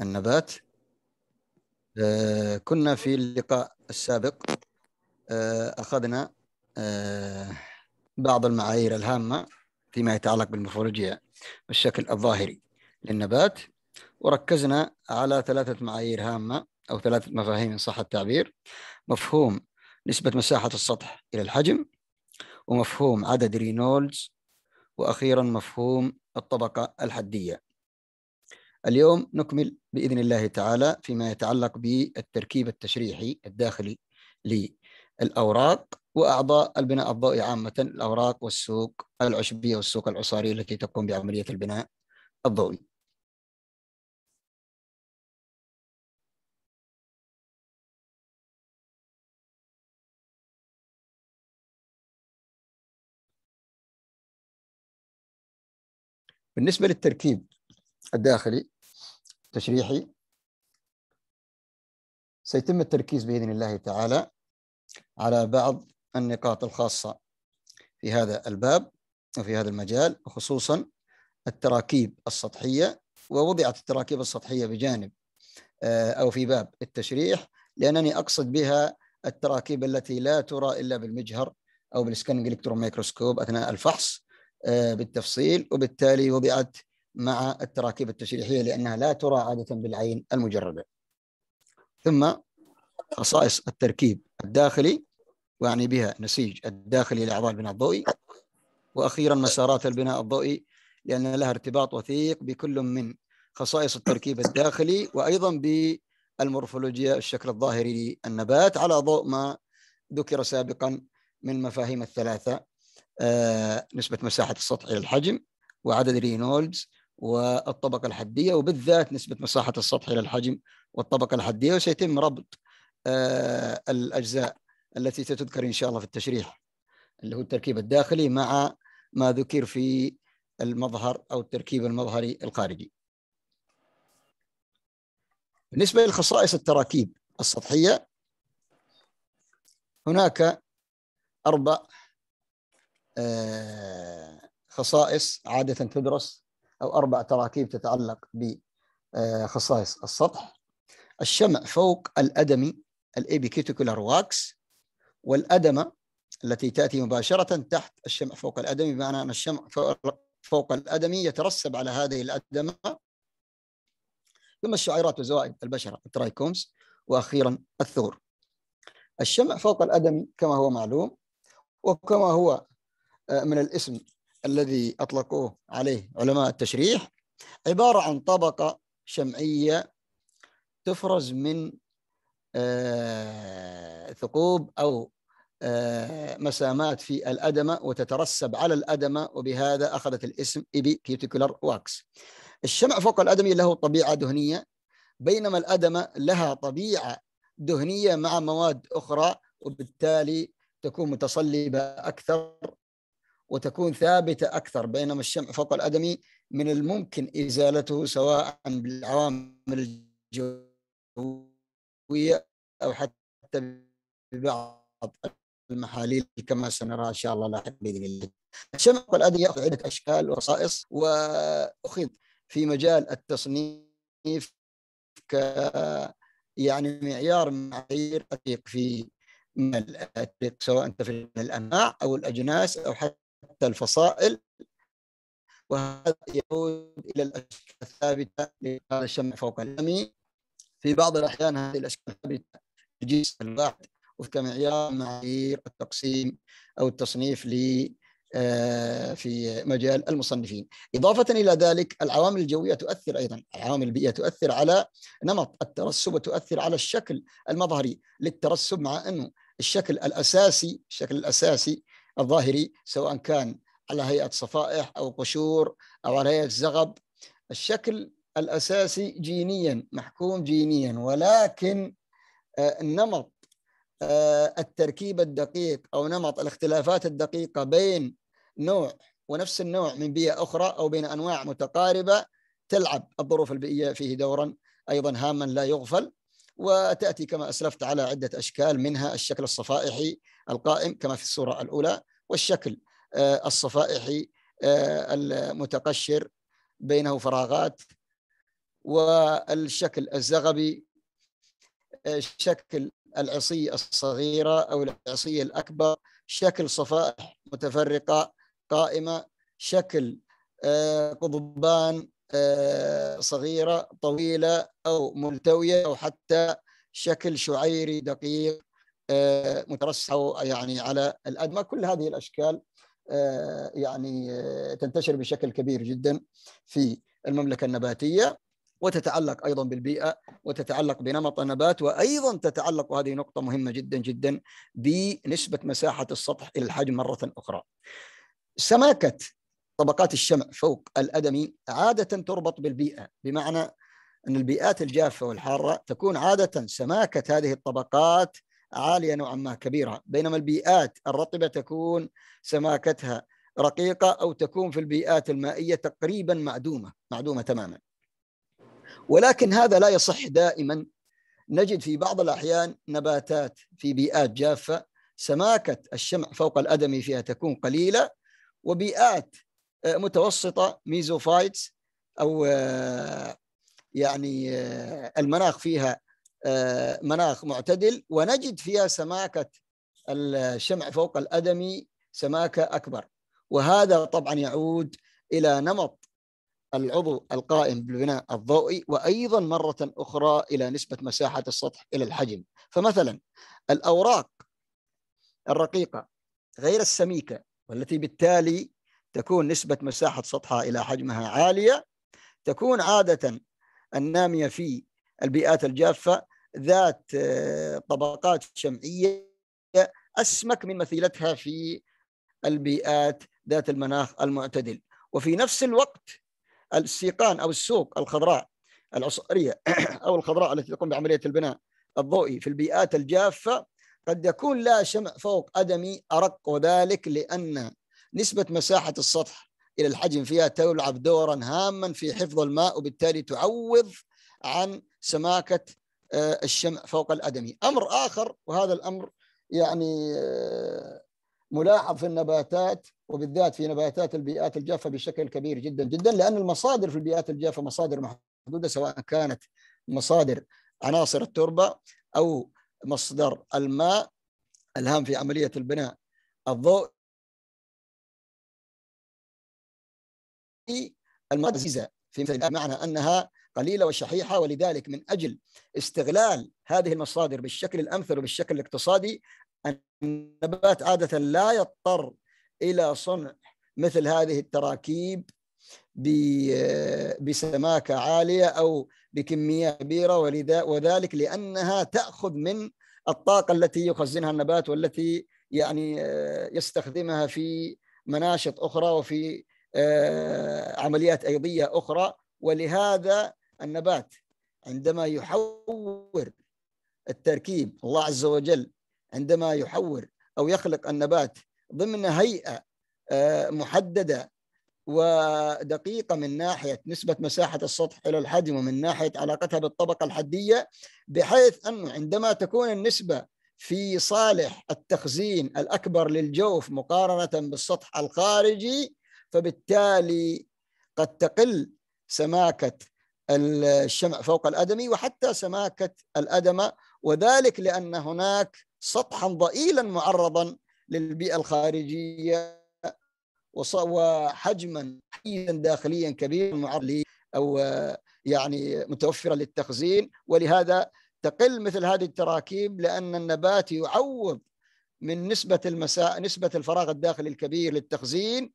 النبات آه، كنا في اللقاء السابق آه، أخذنا آه، بعض المعايير الهامة فيما يتعلق بالمورفولوجيا والشكل الظاهري للنبات وركزنا على ثلاثة معايير هامة أو ثلاثة مفاهيم إن صح التعبير مفهوم نسبة مساحة السطح إلى الحجم ومفهوم عدد رينولدز وأخيرا مفهوم الطبقة الحدية اليوم نكمل بإذن الله تعالى فيما يتعلق بالتركيب التشريحي الداخلي للأوراق وأعضاء البناء الضوئي عامة الأوراق والسوق العشبية والسوق العصارية التي تقوم بعملية البناء الضوئي بالنسبة للتركيب الداخلي تشريحي سيتم التركيز بإذن الله تعالى على بعض النقاط الخاصة في هذا الباب وفي هذا المجال وخصوصا التراكيب السطحية ووضعت التراكيب السطحية بجانب آه، أو في باب التشريح لأنني أقصد بها التراكيب التي لا ترى إلا بالمجهر أو بالسكاننج إلكترون ميكروسكوب أثناء الفحص آه، بالتفصيل وبالتالي وضعت مع التراكيب التشريحيه لانها لا ترى عاده بالعين المجرده. ثم خصائص التركيب الداخلي واعني بها نسيج الداخلي لاعضاء البناء الضوئي واخيرا مسارات البناء الضوئي لان لها ارتباط وثيق بكل من خصائص التركيب الداخلي وايضا بالمورفولوجيا الشكل الظاهري للنبات على ضوء ما ذكر سابقا من مفاهيم الثلاثه آه، نسبه مساحه السطح الى الحجم وعدد رينولدز والطبقة الحدية وبالذات نسبة مساحة السطح إلى الحجم والطبقة الحدية وسيتم ربط آه، الأجزاء التي ستذكر إن شاء الله في التشريح اللي هو التركيب الداخلي مع ما ذكر في المظهر أو التركيب المظهري الخارجي بالنسبة للخصائص التراكيب السطحية هناك أربع آه، خصائص عادة تدرس أو أربع تراكيب تتعلق بخصائص السطح الشمع فوق الأدمي الابيكيتوكولار واكس والأدمة التي تأتي مباشرة تحت الشمع فوق الأدمي بمعنى أن الشمع فوق الأدمي يترسب على هذه الأدمة ثم الشعيرات وزوائد البشرة الترايكومز وأخيرا الثور الشمع فوق الأدمي كما هو معلوم وكما هو آه، من الاسم الذي أطلقوه عليه علماء التشريح عبارة عن طبقة شمعية تفرز من آه، ثقوب أو آه، مسامات في الأدمة وتترسب على الأدمة وبهذا أخذت الاسم إبي كيوتيكولر واكس الشمع فوق الأدمي له طبيعة دهنية بينما الأدمة لها طبيعة دهنية مع مواد أخرى وبالتالي تكون متصلبة أكثر وتكون ثابتة أكثر بينما الشمع فوق الأدمي من الممكن إزالته سواء بالعوامل الجوية أو حتى ببعض المحاليل كما سنرى إن شاء الله لاحقا بإذن الله الشمع فوق الأدمي يأخذ عدة أشكال وخصائص وأخذ في مجال التصنيف ك يعني معيار معايير في من التطبيق سواء في الانواع او الاجناس او حتى حتى الفصائل وهذا يعود إلى الأشكال الثابتة لهذا الشمع فوق الأمي في بعض الأحيان هذه الأشكال الثابتة الجنس الواحد وكمعيار معايير التقسيم أو التصنيف ل آه، في مجال المصنفين إضافة إلى ذلك العوامل الجوية تؤثر أيضا العوامل البيئية تؤثر على نمط الترسب وتؤثر على الشكل المظهري للترسب مع أنه الشكل الأساسي الشكل الأساسي الظاهري سواء كان على هيئة صفائح أو قشور أو على هيئة زغب الشكل الأساسي جينيا محكوم جينيا ولكن آه، نمط آه، التركيب الدقيق أو نمط الاختلافات الدقيقة بين نوع ونفس النوع من بيئة أخرى أو بين أنواع متقاربة تلعب الظروف البيئية فيه دورا أيضا هاما لا يغفل وتأتي كما أسلفت على عدة أشكال منها الشكل الصفائحي القائم كما في الصورة الأولى والشكل آه، الصفائحي آه، المتقشر بينه فراغات والشكل الزغبي آه، شكل العصية الصغيرة أو العصية الأكبر شكل صفائح متفرقة قائمة شكل قضبان آه، صغيرة طويلة أو ملتوية أو حتى شكل شعيري دقيق آه، مترسح يعني على الأدمى كل هذه الأشكال آه، يعني تنتشر بشكل كبير جدا في المملكة النباتية وتتعلق أيضا بالبيئة وتتعلق بنمط النبات وأيضا تتعلق وهذه نقطة مهمة جدا جدا بنسبة مساحة السطح إلى الحجم مرة أخرى سماكة طبقات الشمع فوق الأدمي عادة تربط بالبيئة بمعنى أن البيئات الجافة والحارة تكون عادة سماكة هذه الطبقات عالية نوعا ما كبيرة بينما البيئات الرطبة تكون سماكتها رقيقة أو تكون في البيئات المائية تقريبا معدومة معدومة تماما ولكن هذا لا يصح دائما نجد في بعض الأحيان نباتات في بيئات جافة سماكة الشمع فوق الأدمي فيها تكون قليلة وبيئات آه، متوسطه ميزوفايتس او آه، يعني آه، المناخ فيها مناخ معتدل ونجد فيها سماكه الشمع فوق الادمي سماكه اكبر وهذا طبعا يعود الى نمط العضو القائم بالبناء الضوئي وايضا مره اخرى الى نسبه مساحه السطح الى الحجم فمثلا الاوراق الرقيقه غير السميكه والتي بالتالي تكون نسبة مساحة سطحها إلى حجمها عالية تكون عادة النامية في البيئات الجافة ذات آه، طبقات شمعية أسمك من مثيلتها في البيئات ذات المناخ المعتدل وفي نفس الوقت السيقان أو السوق الخضراء العصرية أو الخضراء التي تقوم بعملية البناء الضوئي في البيئات الجافة قد يكون لا شمع فوق أدمي أرق وذلك لأن نسبة مساحة السطح إلى الحجم فيها تلعب دورا هاما في حفظ الماء وبالتالي تعوض عن سماكة آه، الشمع فوق الأدمي أمر آخر وهذا الأمر يعني آه، ملاحظ في النباتات وبالذات في نباتات البيئات الجافة بشكل كبير جدا جدا لأن المصادر في البيئات الجافة مصادر محدودة سواء كانت مصادر عناصر التربة أو مصدر الماء الهام في عملية البناء الضوء المرأة في مثل معنى أنها قليلة وشحيحة ولذلك من أجل استغلال هذه المصادر بالشكل الأمثل وبالشكل الاقتصادي النبات عادة لا يضطر إلى صنع مثل هذه التراكيب بسماكة عالية أو بكمية كبيرة وذلك لأنها تأخذ من الطاقة التي يخزنها النبات والتي يعني آه، يستخدمها في مناشط أخرى وفي آه، عمليات أيضية أخرى ولهذا النبات عندما يحور التركيب الله عز وجل عندما يحور أو يخلق النبات ضمن هيئة آه، محددة ودقيقة من ناحية نسبة مساحة السطح إلى الحجم ومن ناحية علاقتها بالطبقة الحدية بحيث أنه عندما تكون النسبة في صالح التخزين الأكبر للجوف مقارنة بالسطح الخارجي فبالتالي قد تقل سماكة الشمع فوق الأدمي وحتى سماكة الأدمة وذلك لأن هناك سطحا ضئيلا معرضا للبيئة الخارجية وحجما حيزا داخليا كبيرا معرض أو يعني متوفرا للتخزين ولهذا تقل مثل هذه التراكيب لأن النبات يعوض من نسبة المساء نسبة الفراغ الداخلي الكبير للتخزين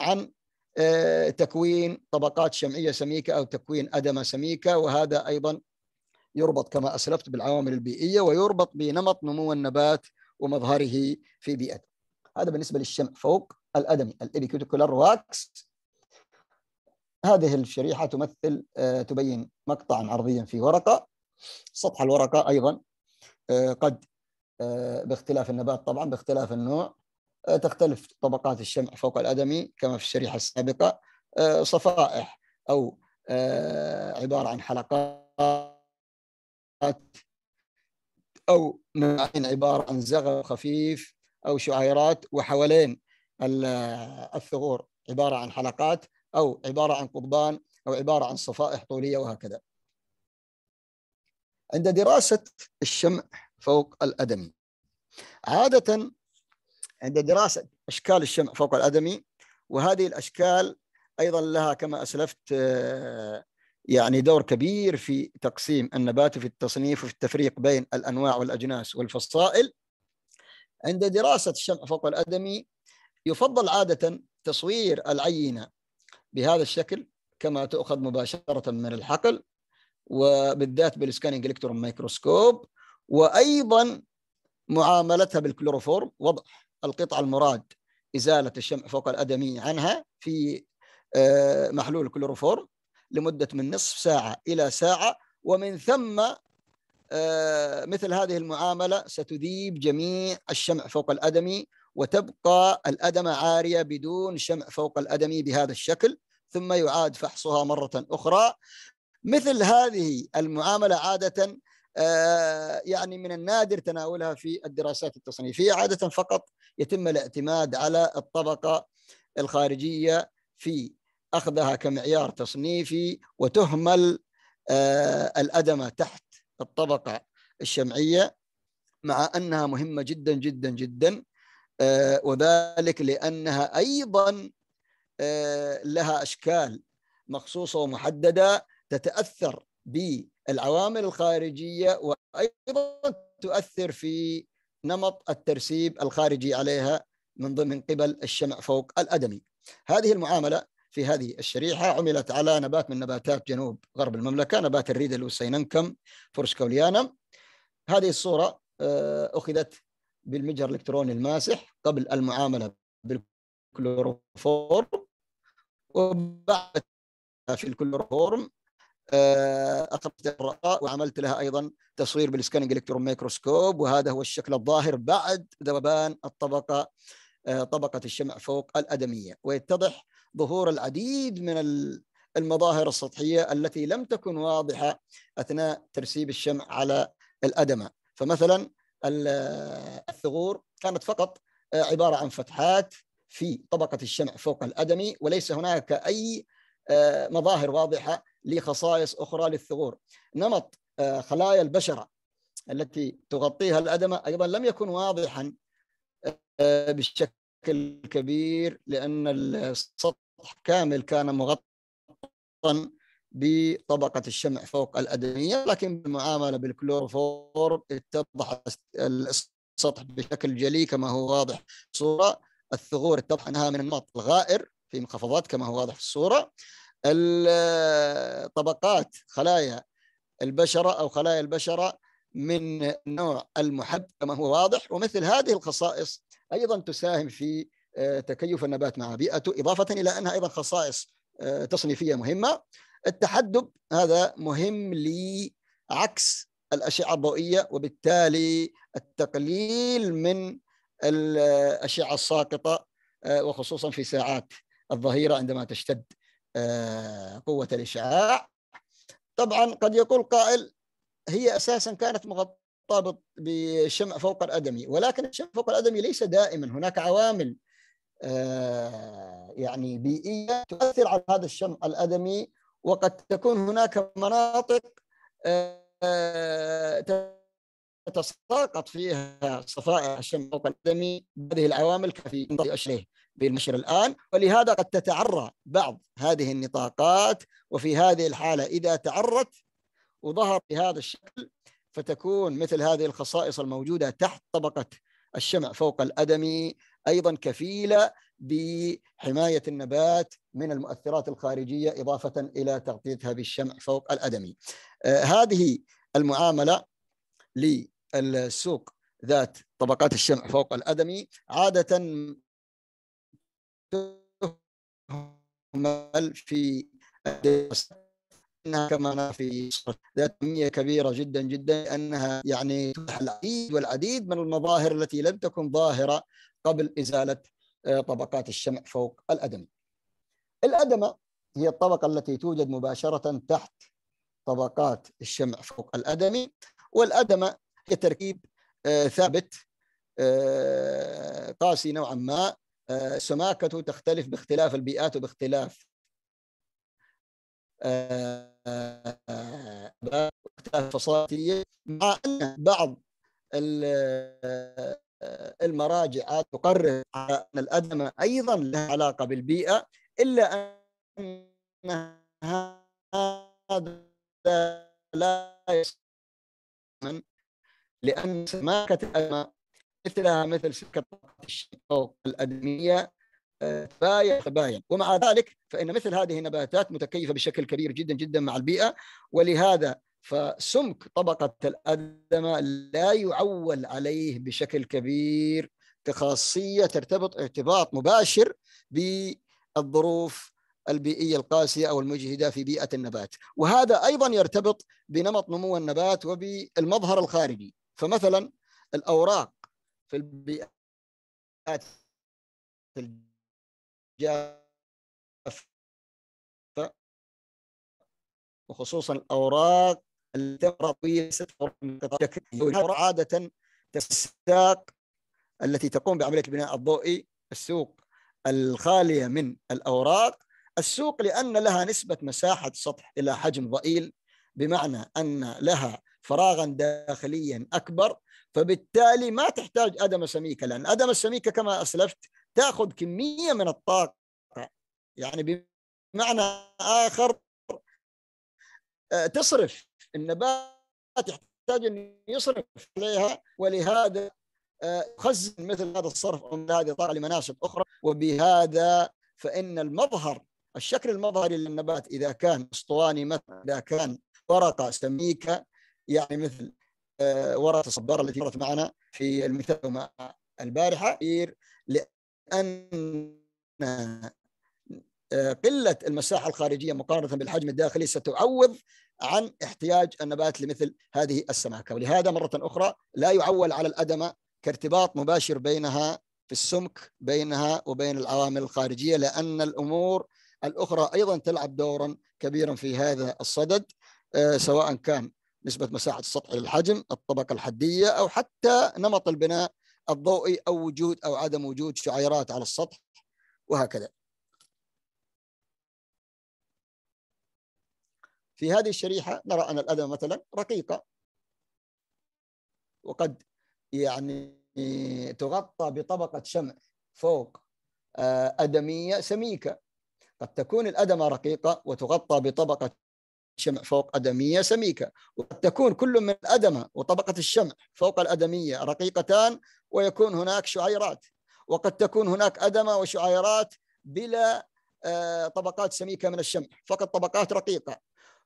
عن آه، تكوين طبقات شمعيه سميكه او تكوين ادمه سميكه وهذا ايضا يربط كما اسلفت بالعوامل البيئيه ويربط بنمط نمو النبات ومظهره في بيئته. هذا بالنسبه للشمع فوق الادمي الابيكوتيكولار واكس هذه الشريحه تمثل آه، تبين مقطعا عرضيا في ورقه سطح الورقه ايضا آه، قد باختلاف النبات طبعا باختلاف النوع آه، تختلف طبقات الشمع فوق الأدمي كما في الشريحة السابقة آه، صفائح أو آه، عبارة عن حلقات أو معين عبارة عن زغل خفيف أو شعيرات وحوالين الثغور عبارة عن حلقات أو عبارة عن قضبان أو عبارة عن صفائح طولية وهكذا عند دراسة الشمع فوق الأدمي عادة عند دراسة أشكال الشمع فوق الأدمي وهذه الأشكال أيضا لها كما أسلفت آه، يعني دور كبير في تقسيم النبات في التصنيف وفي التفريق بين الأنواع والأجناس والفصائل عند دراسة الشمع فوق الأدمي يفضل عادة تصوير العينة بهذا الشكل كما تؤخذ مباشرة من الحقل وبالذات بالسكاننج الكترون مايكروسكوب وايضا معاملتها بالكلوروفورم وضع القطع المراد إزالة الشمع فوق الأدمي عنها في آه، محلول كلوروفورم لمدة من نصف ساعة إلى ساعة ومن ثم آه، مثل هذه المعاملة ستذيب جميع الشمع فوق الأدمي وتبقى الأدمة عارية بدون شمع فوق الأدمي بهذا الشكل ثم يعاد فحصها مرة أخرى مثل هذه المعاملة عادة آه، يعني من النادر تناولها في الدراسات التصنيفية عادة فقط يتم الاعتماد على الطبقة الخارجية في أخذها كمعيار تصنيفي وتهمل آه، الأدمة تحت الطبقة الشمعية مع أنها مهمة جدا جدا جدا آه، وذلك لأنها أيضا لها أشكال مخصوصة ومحددة تتأثر ب العوامل الخارجيه وايضا تؤثر في نمط الترسيب الخارجي عليها من ضمن قبل الشمع فوق الادمي. هذه المعامله في هذه الشريحه عملت على نبات من نباتات جنوب غرب المملكه نبات الريدل والسيننكم فورسكوليانم. هذه الصوره آه، اخذت بالمجهر الالكتروني الماسح قبل المعامله بالكلوروفورم وبعد في الكلوروفورم آه، اخذت الرقاء وعملت لها ايضا تصوير بالسكاننج الكترون ميكروسكوب وهذا هو الشكل الظاهر بعد ذوبان الطبقه آه، طبقه الشمع فوق الادميه ويتضح ظهور العديد من المظاهر السطحيه التي لم تكن واضحه اثناء ترسيب الشمع على الادمه فمثلا الثغور كانت فقط آه، عباره عن فتحات في طبقه الشمع فوق الادمي وليس هناك اي مظاهر واضحه لخصائص أخرى للثغور نمط آه، خلايا البشرة التي تغطيها الأدمة أيضا لم يكن واضحا آه، بشكل كبير لأن السطح كامل كان مغطى بطبقة الشمع فوق الأدمية لكن بالمعاملة بالكلوروفور اتضح السطح بشكل جلي كما هو واضح في الصورة الثغور اتضح أنها من النمط الغائر في منخفضات كما هو واضح في الصورة طبقات خلايا البشرة أو خلايا البشرة من نوع المحب كما هو واضح ومثل هذه الخصائص أيضا تساهم في آه، تكيف النبات مع بيئته إضافة إلى أنها أيضا خصائص آه، تصنيفية مهمة التحدب هذا مهم لعكس الأشعة الضوئية وبالتالي التقليل من الأشعة آه، الساقطة وخصوصا في ساعات الظهيرة عندما تشتد آه، قوة الإشعاع طبعا قد يقول قائل هي أساسا كانت مغطاة بالشمع فوق الأدمي ولكن الشمع فوق الأدمي ليس دائما هناك عوامل آه، يعني بيئية تؤثر على هذا الشمع الأدمي وقد تكون هناك مناطق آه، تتساقط فيها صفائح الشمع فوق الأدمي هذه العوامل كفي تنطي بالنشر الآن ولهذا قد تتعرى بعض هذه النطاقات وفي هذه الحالة إذا تعرت وظهر بهذا الشكل فتكون مثل هذه الخصائص الموجودة تحت طبقة الشمع فوق الأدمي أيضا كفيلة بحماية النبات من المؤثرات الخارجية إضافة إلى تغطيتها بالشمع فوق الأدمي آه هذه المعاملة للسوق ذات طبقات الشمع فوق الأدمي عادة تهمل في الدراسة انها كما في ذات اهميه كبيره جدا جدا انها يعني تفتح العديد والعديد من المظاهر التي لم تكن ظاهره قبل ازاله آه، طبقات الشمع فوق الادمي. الادمه هي الطبقه التي توجد مباشره تحت طبقات الشمع فوق الادمي والادمه هي تركيب آه، ثابت آه، قاسي نوعا ما آه، سماكته تختلف باختلاف البيئات وباختلاف آه، آه، فصائلية مع أن بعض المراجع تقرر على أن الأدمة أيضا لها علاقة بالبيئة إلا أن هذا لا يصمم لأن سماكة الأدمة مثلها مثل شركه او الادميه آه، تباين تباين ومع ذلك فان مثل هذه النباتات متكيفه بشكل كبير جدا جدا مع البيئه ولهذا فسمك طبقه الادمه لا يعول عليه بشكل كبير كخاصيه ترتبط ارتباط مباشر بالظروف البيئية القاسية أو المجهدة في بيئة النبات وهذا أيضا يرتبط بنمط نمو النبات وبالمظهر الخارجي فمثلا الأوراق في البيئات الجافة وخصوصا الأوراق التي عادة تساق التي تقوم بعملية البناء الضوئي السوق الخالية من الأوراق السوق لأن لها نسبة مساحة سطح إلى حجم ضئيل بمعنى أن لها فراغا داخليا اكبر فبالتالي ما تحتاج ادم السميكه لان ادم السميكه كما اسلفت تاخذ كميه من الطاقه يعني بمعنى اخر آه، تصرف النبات يحتاج ان يصرف عليها ولهذا آه، خزن مثل هذا الصرف او هذه الطاقه لمناسب اخرى وبهذا فان المظهر الشكل المظهري للنبات اذا كان اسطواني مثلا اذا كان ورقه سميكه يعني مثل آه، ورقه الصبار التي مرت معنا في المثال مع البارحه لان آه، قله المساحه الخارجيه مقارنه بالحجم الداخلي ستعوض عن احتياج النبات لمثل هذه السماكه ولهذا مره اخرى لا يعول على الادمه كارتباط مباشر بينها في السمك بينها وبين العوامل الخارجيه لان الامور الاخرى ايضا تلعب دورا كبيرا في هذا الصدد آه، سواء كان نسبة مساحة السطح للحجم الطبقة الحدية أو حتى نمط البناء الضوئي أو وجود أو عدم وجود شعيرات على السطح وهكذا في هذه الشريحة نرى أن الأدمة مثلا رقيقة وقد يعني تغطى بطبقة شمع فوق آه، أدمية سميكة قد تكون الأدمة رقيقة وتغطى بطبقة شمع فوق أدمية سميكة وقد تكون كل من الأدمة وطبقة الشمع فوق الأدمية رقيقتان ويكون هناك شعيرات وقد تكون هناك أدمة وشعيرات بلا آه، طبقات سميكة من الشمع فقط طبقات رقيقة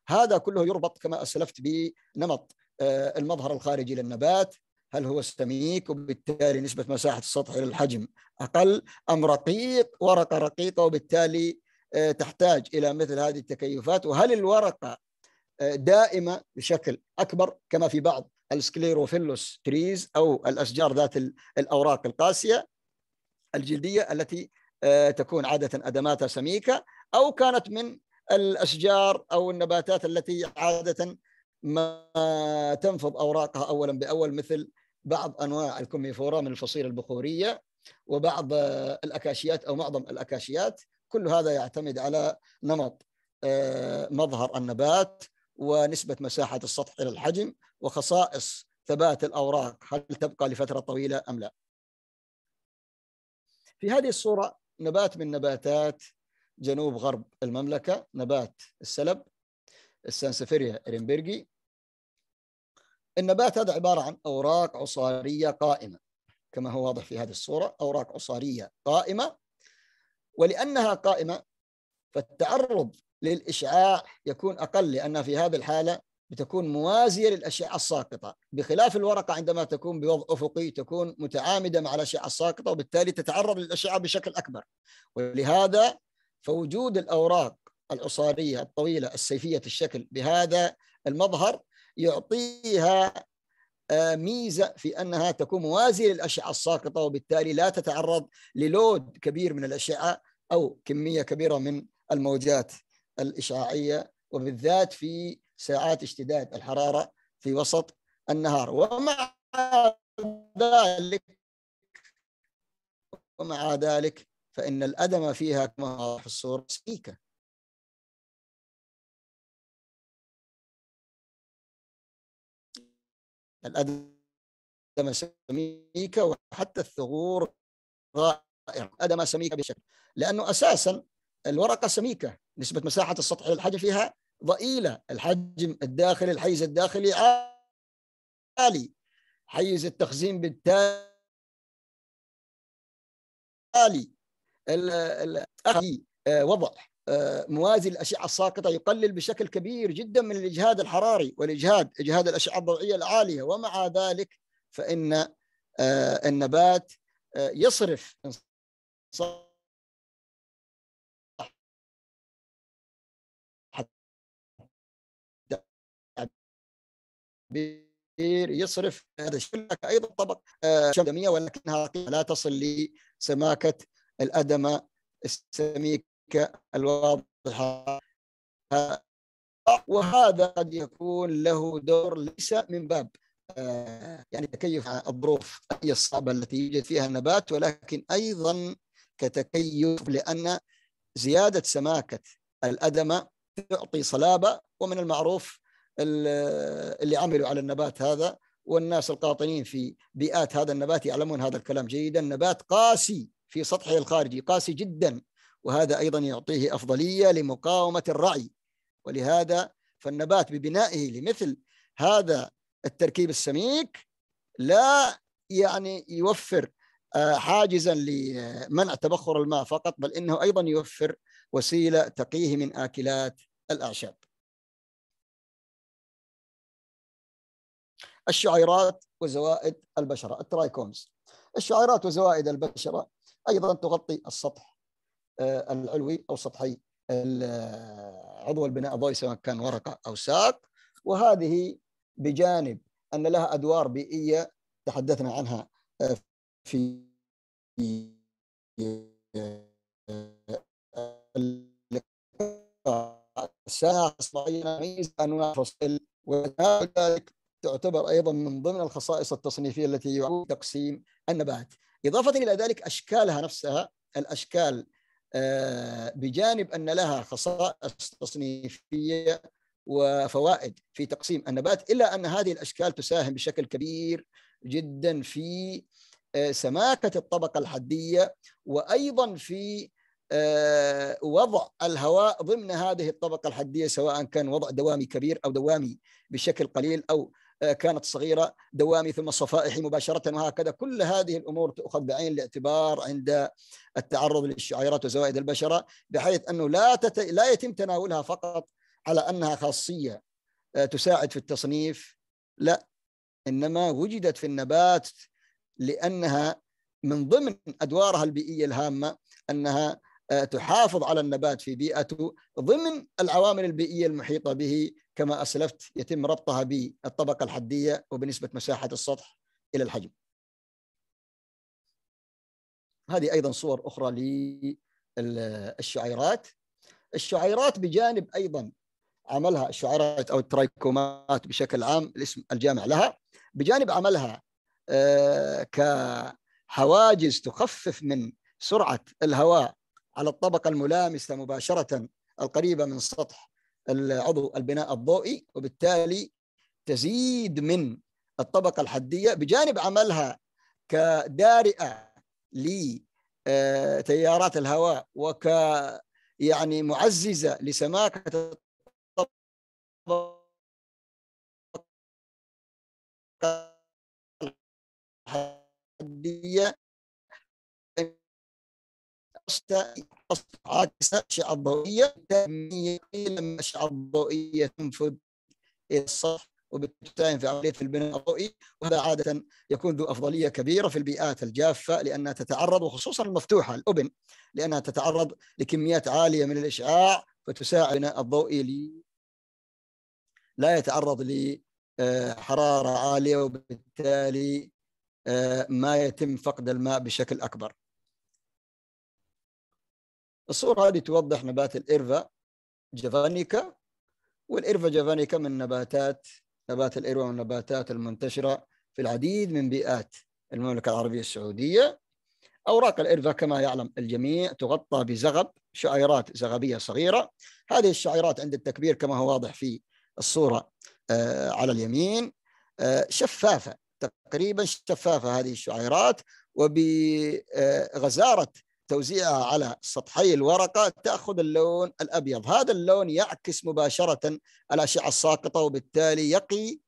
هذا كله يربط كما أسلفت بنمط آه، المظهر الخارجي للنبات هل هو سميك وبالتالي نسبة مساحة السطح إلى الحجم أقل أم رقيق ورقة رقيقة وبالتالي آه، تحتاج إلى مثل هذه التكيفات وهل الورقة آه، دائمة بشكل أكبر كما في بعض السكليروفيلوس تريز أو الأشجار ذات الأوراق القاسية الجلدية التي آه، تكون عادة أدماتها سميكة أو كانت من الأشجار أو النباتات التي عادة ما تنفض أوراقها أولا بأول مثل بعض أنواع الكوميفورا من الفصيلة البخورية وبعض الأكاشيات أو معظم الأكاشيات كل هذا يعتمد على نمط آه، مظهر النبات ونسبة مساحة السطح إلى الحجم وخصائص ثبات الأوراق هل تبقى لفترة طويلة أم لا في هذه الصورة نبات من نباتات جنوب غرب المملكة نبات السلب السانسفيريا ريمبرجي النبات هذا عبارة عن أوراق عصارية قائمة كما هو واضح في هذه الصورة أوراق عصارية قائمة ولأنها قائمة فالتعرض للإشعاع يكون أقل لأن في هذه الحالة بتكون موازية للأشعة الساقطة بخلاف الورقة عندما تكون بوضع أفقي تكون متعامدة مع الأشعة الساقطة وبالتالي تتعرض للأشعة بشكل أكبر ولهذا فوجود الأوراق العصارية الطويلة السيفية الشكل بهذا المظهر يعطيها آه، ميزة في أنها تكون موازية للأشعة الساقطة وبالتالي لا تتعرض للود كبير من الأشعة أو كمية كبيرة من الموجات الإشعاعية وبالذات في ساعات اشتداد الحرارة في وسط النهار ومع ذلك ومع ذلك فإن الأدم فيها كما في الصورة سيكة الأدم سميكة وحتى الثغور رائع أدم سميكة بشكل لانه اساسا الورقه سميكه نسبه مساحه السطح للحجم فيها ضئيله الحجم الداخلي الحيز الداخلي عالي حيز التخزين بالتالي عالي آه، وضع آه، موازي الأشعة الساقطة يقلل بشكل كبير جدا من الإجهاد الحراري والإجهاد إجهاد الأشعة الضوئية العالية ومع ذلك فإن آه، النبات يصرف كبير يصرف هذا الشيء ايضا طبق آه، شمدميه ولكنها لا تصل لسماكه الادمه السميكه الواضحه وهذا قد يكون له دور ليس من باب آه، يعني تكيف الظروف الصعبه التي يوجد فيها النبات ولكن ايضا كتكيف لان زياده سماكه الادمه تعطي صلابه ومن المعروف اللي عملوا على النبات هذا والناس القاطنين في بيئات هذا النبات يعلمون هذا الكلام جيدا نبات قاسي في سطحه الخارجي قاسي جدا وهذا أيضا يعطيه أفضلية لمقاومة الرعي ولهذا فالنبات ببنائه لمثل هذا التركيب السميك لا يعني يوفر آه، حاجزا لمنع تبخر الماء فقط بل انه ايضا يوفر وسيله تقيه من اكلات الاعشاب. الشعيرات وزوائد البشرة الترايكونز الشعيرات وزوائد البشرة أيضا تغطي السطح العلوي أو سطحي عضو البناء الضوئي سواء كان ورقة أو ساق وهذه بجانب أن لها أدوار بيئية تحدثنا عنها في الساعة ميزه أنواع فصل وذلك تعتبر أيضا من ضمن الخصائص التصنيفية التي يعود تقسيم النبات إضافة إلى ذلك أشكالها نفسها الأشكال آه، بجانب أن لها خصائص تصنيفية وفوائد في تقسيم النبات إلا أن هذه الأشكال تساهم بشكل كبير جدا في آه، سماكة الطبقة الحدية وأيضا في آه، وضع الهواء ضمن هذه الطبقة الحدية سواء كان وضع دوامي كبير أو دوامي بشكل قليل أو آه، كانت صغيرة دوامي ثم صفائحي مباشرة وهكذا كل هذه الأمور تؤخذ بعين الاعتبار عند التعرض للشعيرات وزوائد البشرة بحيث أنه لا, تت... لا يتم تناولها فقط على أنها خاصية آه، تساعد في التصنيف لا إنما وجدت في النبات لأنها من ضمن أدوارها البيئية الهامة أنها آه، تحافظ على النبات في بيئته ضمن العوامل البيئية المحيطة به كما أسلفت يتم ربطها بالطبقة الحدية وبنسبة مساحة السطح إلى الحجم هذه أيضا صور أخرى للشعيرات الشعيرات بجانب أيضا عملها الشعيرات أو الترايكومات بشكل عام الاسم الجامع لها بجانب عملها آه، كحواجز تخفف من سرعة الهواء على الطبقة الملامسة مباشرة القريبة من سطح العضو البناء الضوئي وبالتالي تزيد من الطبقة الحدية بجانب عملها كدارئة لتيارات آه، الهواء وك يعني معززة لسماكة الطبقة الحدية عكس الأشعة أشعة ضوئية لما الأشعة الضوئية تنفذ إلى السطح وبالتالي في عملية البناء الضوئي وهذا عادة يكون ذو أفضلية كبيرة في البيئات الجافة لأنها تتعرض وخصوصا المفتوحة الأوبن لأنها تتعرض لكميات عالية من الإشعاع فتساعد البناء الضوئي لي لا يتعرض لحرارة آه، عالية وبالتالي آه، ما يتم فقد الماء بشكل أكبر الصورة هذه توضح نبات الإرفا جافانيكا والإرفا جافانيكا من نباتات نبات الإرفا والنباتات المنتشرة في العديد من بيئات المملكة العربية السعودية أوراق الإرفا كما يعلم الجميع تغطى بزغب شعيرات زغبية صغيرة هذه الشعيرات عند التكبير كما هو واضح في الصورة آه، على اليمين آه، شفافة تقريبا شفافة هذه الشعيرات وبغزارة توزيعها على سطحي الورقة تأخذ اللون الأبيض هذا اللون يعكس مباشرة الأشعة الساقطة وبالتالي يقي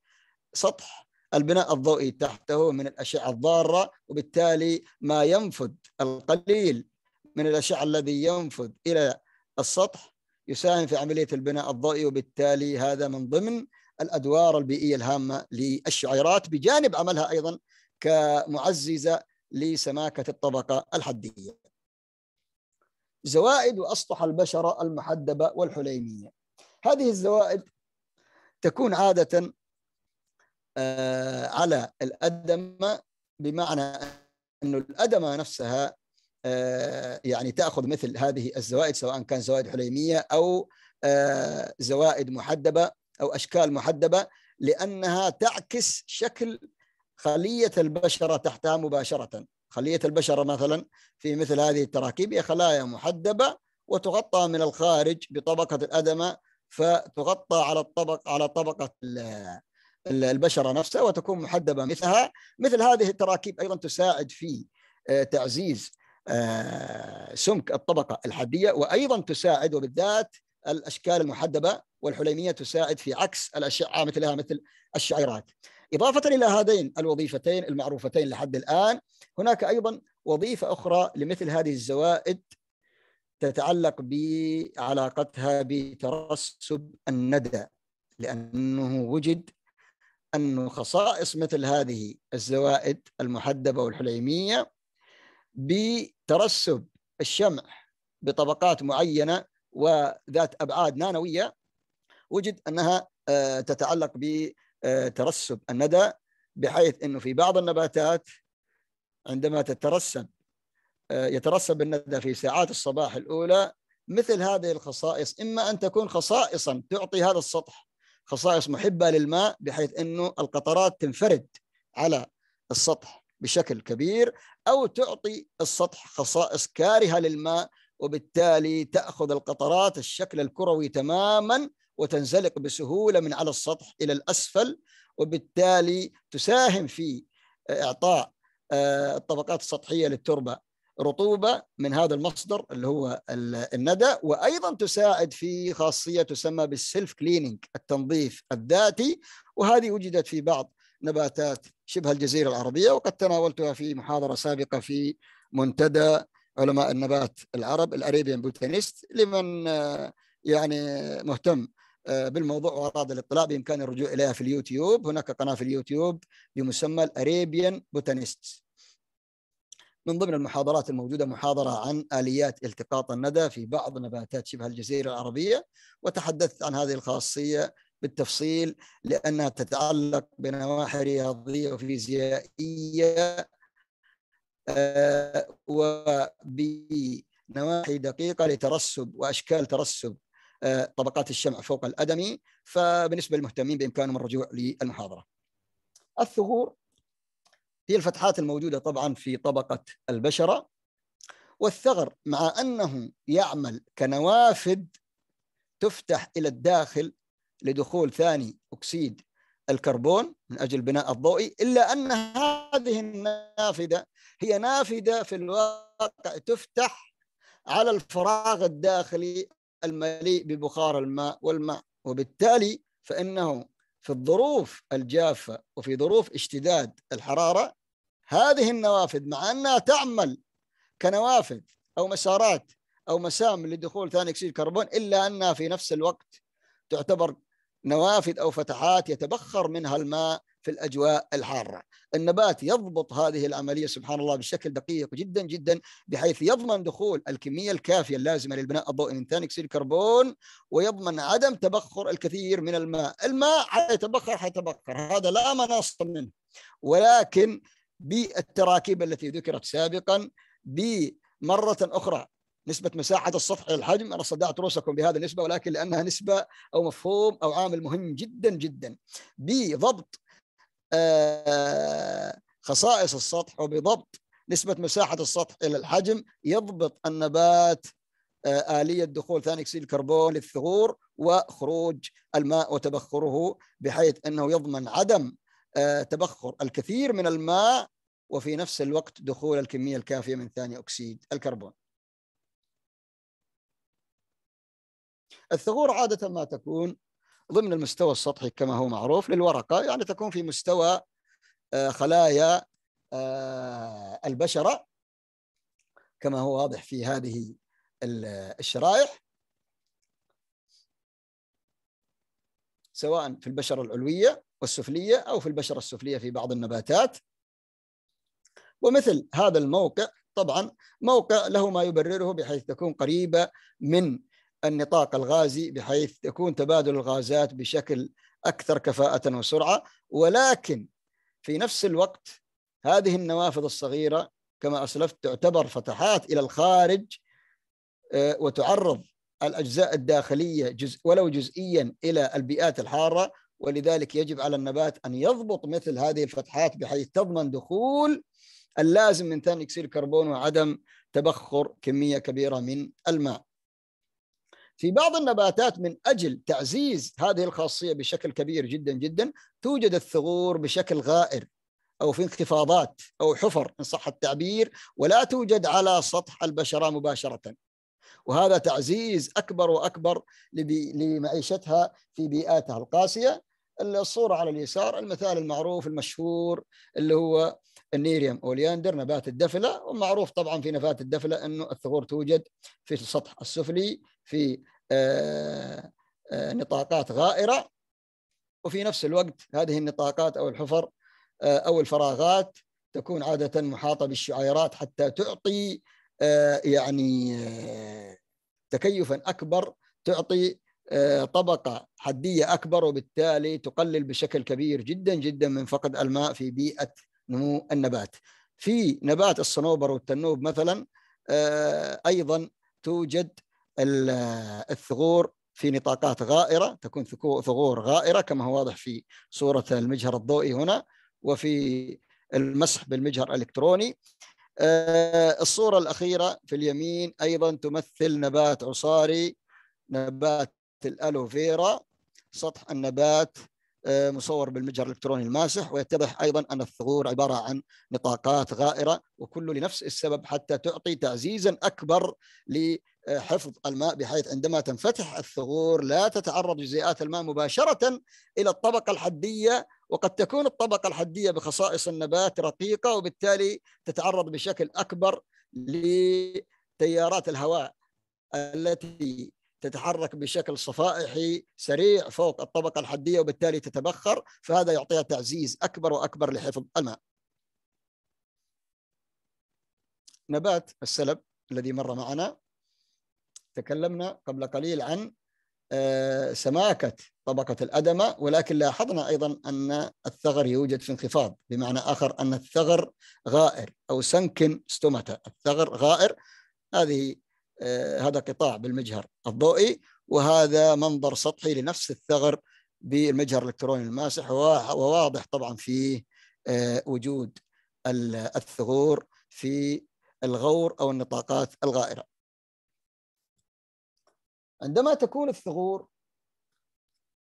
سطح البناء الضوئي تحته من الأشعة الضارة وبالتالي ما ينفذ القليل من الأشعة الذي ينفذ إلى السطح يساهم في عملية البناء الضوئي وبالتالي هذا من ضمن الأدوار البيئية الهامة للشعيرات بجانب عملها أيضا كمعززة لسماكة الطبقة الحدية زوائد وأسطح البشرة المحدبة والحليمية هذه الزوائد تكون عادة آه، على الأدمة بمعنى أن الأدمة نفسها آه، يعني تأخذ مثل هذه الزوائد سواء كان زوائد حليمية أو آه، زوائد محدبة أو أشكال محدبة لأنها تعكس شكل خلية البشرة تحتها مباشرة خلية البشرة مثلا في مثل هذه التراكيب هي خلايا محدبة وتغطى من الخارج بطبقة الأدمة فتغطى على الطبق على طبقة البشرة نفسها وتكون محدبة مثلها مثل هذه التراكيب أيضا تساعد في آه، تعزيز آه، سمك الطبقة الحدية وأيضا تساعد وبالذات الأشكال المحدبة والحليمية تساعد في عكس الأشعة مثلها مثل الشعيرات إضافة إلى هذين الوظيفتين المعروفتين لحد الآن هناك أيضا وظيفة أخرى لمثل هذه الزوائد تتعلق بعلاقتها بترسب الندى لأنه وجد أن خصائص مثل هذه الزوائد المحدبة والحليمية بترسب الشمع بطبقات معينة وذات أبعاد نانوية وجد أنها آه، تتعلق ب آه، ترسب الندى بحيث انه في بعض النباتات عندما تترسب آه، يترسب الندى في ساعات الصباح الاولى مثل هذه الخصائص اما ان تكون خصائصا تعطي هذا السطح خصائص محبه للماء بحيث انه القطرات تنفرد على السطح بشكل كبير او تعطي السطح خصائص كارهه للماء وبالتالي تاخذ القطرات الشكل الكروي تماما وتنزلق بسهولة من على السطح إلى الأسفل وبالتالي تساهم في آه، إعطاء آه، الطبقات السطحية للتربة رطوبة من هذا المصدر اللي هو الندى وأيضا تساعد في خاصية تسمى بالسيلف كليننج التنظيف الذاتي وهذه وجدت في بعض نباتات شبه الجزيرة العربية وقد تناولتها في محاضرة سابقة في منتدى علماء النبات العرب الاريبيان بوتانيست لمن آه، يعني مهتم آه، بالموضوع واراد الاطلاع بامكان الرجوع اليها في اليوتيوب هناك قناه في اليوتيوب بمسمى الاريبيان بوتانيست من ضمن المحاضرات الموجودة محاضرة عن آليات التقاط الندى في بعض نباتات شبه الجزيرة العربية وتحدثت عن هذه الخاصية بالتفصيل لأنها تتعلق بنواحي رياضية وفيزيائية آه، وبنواحي دقيقة لترسب وأشكال ترسب آه، طبقات الشمع فوق الأدمي فبالنسبة للمهتمين بإمكانهم الرجوع للمحاضرة الثغور هي الفتحات الموجودة طبعا في طبقة البشرة والثغر مع أنه يعمل كنوافذ تفتح إلى الداخل لدخول ثاني أكسيد الكربون من أجل البناء الضوئي إلا أن هذه النافذة هي نافذة في الواقع تفتح على الفراغ الداخلي المليء ببخار الماء والماء وبالتالي فإنه في الظروف الجافة وفي ظروف اشتداد الحرارة هذه النوافذ مع أنها تعمل كنوافذ أو مسارات أو مسام لدخول ثاني أكسيد الكربون إلا أنها في نفس الوقت تعتبر نوافذ أو فتحات يتبخر منها الماء في الأجواء الحارة النبات يضبط هذه العملية سبحان الله بشكل دقيق جدا جدا بحيث يضمن دخول الكمية الكافية اللازمة للبناء الضوئي من ثاني أكسيد الكربون ويضمن عدم تبخر الكثير من الماء الماء حيتبخر حيتبخر هذا لا مناص منه ولكن بالتراكيب التي ذكرت سابقا بمرة أخرى نسبة مساحة السطح للحجم أنا صدعت رؤوسكم بهذه النسبة ولكن لأنها نسبة أو مفهوم أو عامل مهم جدا جدا بضبط آه، خصائص السطح وبضبط نسبة مساحة السطح إلى الحجم يضبط النبات آه، آلية دخول ثاني أكسيد الكربون للثغور وخروج الماء وتبخره بحيث أنه يضمن عدم آه، تبخر الكثير من الماء وفي نفس الوقت دخول الكمية الكافية من ثاني أكسيد الكربون الثغور عادة ما تكون ضمن المستوى السطحي كما هو معروف للورقة يعني تكون في مستوى آه، خلايا آه، البشرة كما هو واضح في هذه الشرائح سواء في البشرة العلوية والسفلية أو في البشرة السفلية في بعض النباتات ومثل هذا الموقع طبعا موقع له ما يبرره بحيث تكون قريبة من النطاق الغازي بحيث يكون تبادل الغازات بشكل اكثر كفاءه وسرعه ولكن في نفس الوقت هذه النوافذ الصغيره كما اسلفت تعتبر فتحات الى الخارج آه، وتعرض الاجزاء الداخليه جزء ولو جزئيا الى البيئات الحاره ولذلك يجب على النبات ان يضبط مثل هذه الفتحات بحيث تضمن دخول اللازم من ثاني اكسيد الكربون وعدم تبخر كميه كبيره من الماء. في بعض النباتات من أجل تعزيز هذه الخاصية بشكل كبير جدا جدا توجد الثغور بشكل غائر أو في انخفاضات أو حفر إن صح التعبير ولا توجد على سطح البشرة مباشرة وهذا تعزيز أكبر وأكبر لمعيشتها في بيئاتها القاسية الصورة على اليسار المثال المعروف المشهور اللي هو النيريوم اولياندر نبات الدفله ومعروف طبعا في نبات الدفله انه الثغور توجد في السطح السفلي في آه، آه، نطاقات غائره وفي نفس الوقت هذه النطاقات او الحفر آه، او الفراغات تكون عاده محاطه بالشعيرات حتى تعطي يعني تكيفا اكبر تعطي طبقه حديه اكبر وبالتالي تقلل بشكل كبير جدا جدا من فقد الماء في بيئه نمو النبات في نبات الصنوبر والتنوب مثلا آه، ايضا توجد آه، الثغور في نطاقات غائره تكون ثغور غائره كما هو واضح في صوره المجهر الضوئي هنا وفي المسح بالمجهر الالكتروني آه، الصوره الاخيره في اليمين ايضا تمثل نبات عصاري نبات الالوفيرا سطح النبات آه، مصور بالمجهر الالكتروني الماسح ويتضح ايضا ان الثغور عباره عن نطاقات غائره وكل لنفس السبب حتى تعطي تعزيزا اكبر لحفظ الماء بحيث عندما تنفتح الثغور لا تتعرض جزيئات الماء مباشره الى الطبقه الحديه وقد تكون الطبقه الحديه بخصائص النبات رقيقه وبالتالي تتعرض بشكل اكبر لتيارات الهواء التي تتحرك بشكل صفائحي سريع فوق الطبقة الحدية وبالتالي تتبخر فهذا يعطيها تعزيز أكبر وأكبر لحفظ الماء نبات السلب الذي مر معنا تكلمنا قبل قليل عن آه، سماكة طبقة الأدمة ولكن لاحظنا أيضا أن الثغر يوجد في انخفاض بمعنى آخر أن الثغر غائر أو سنكن ستوماتا الثغر غائر هذه آه، هذا قطاع بالمجهر الضوئي وهذا منظر سطحي لنفس الثغر بالمجهر الالكتروني الماسح وواضح طبعا فيه آه، وجود الثغور في الغور او النطاقات الغائره. عندما تكون الثغور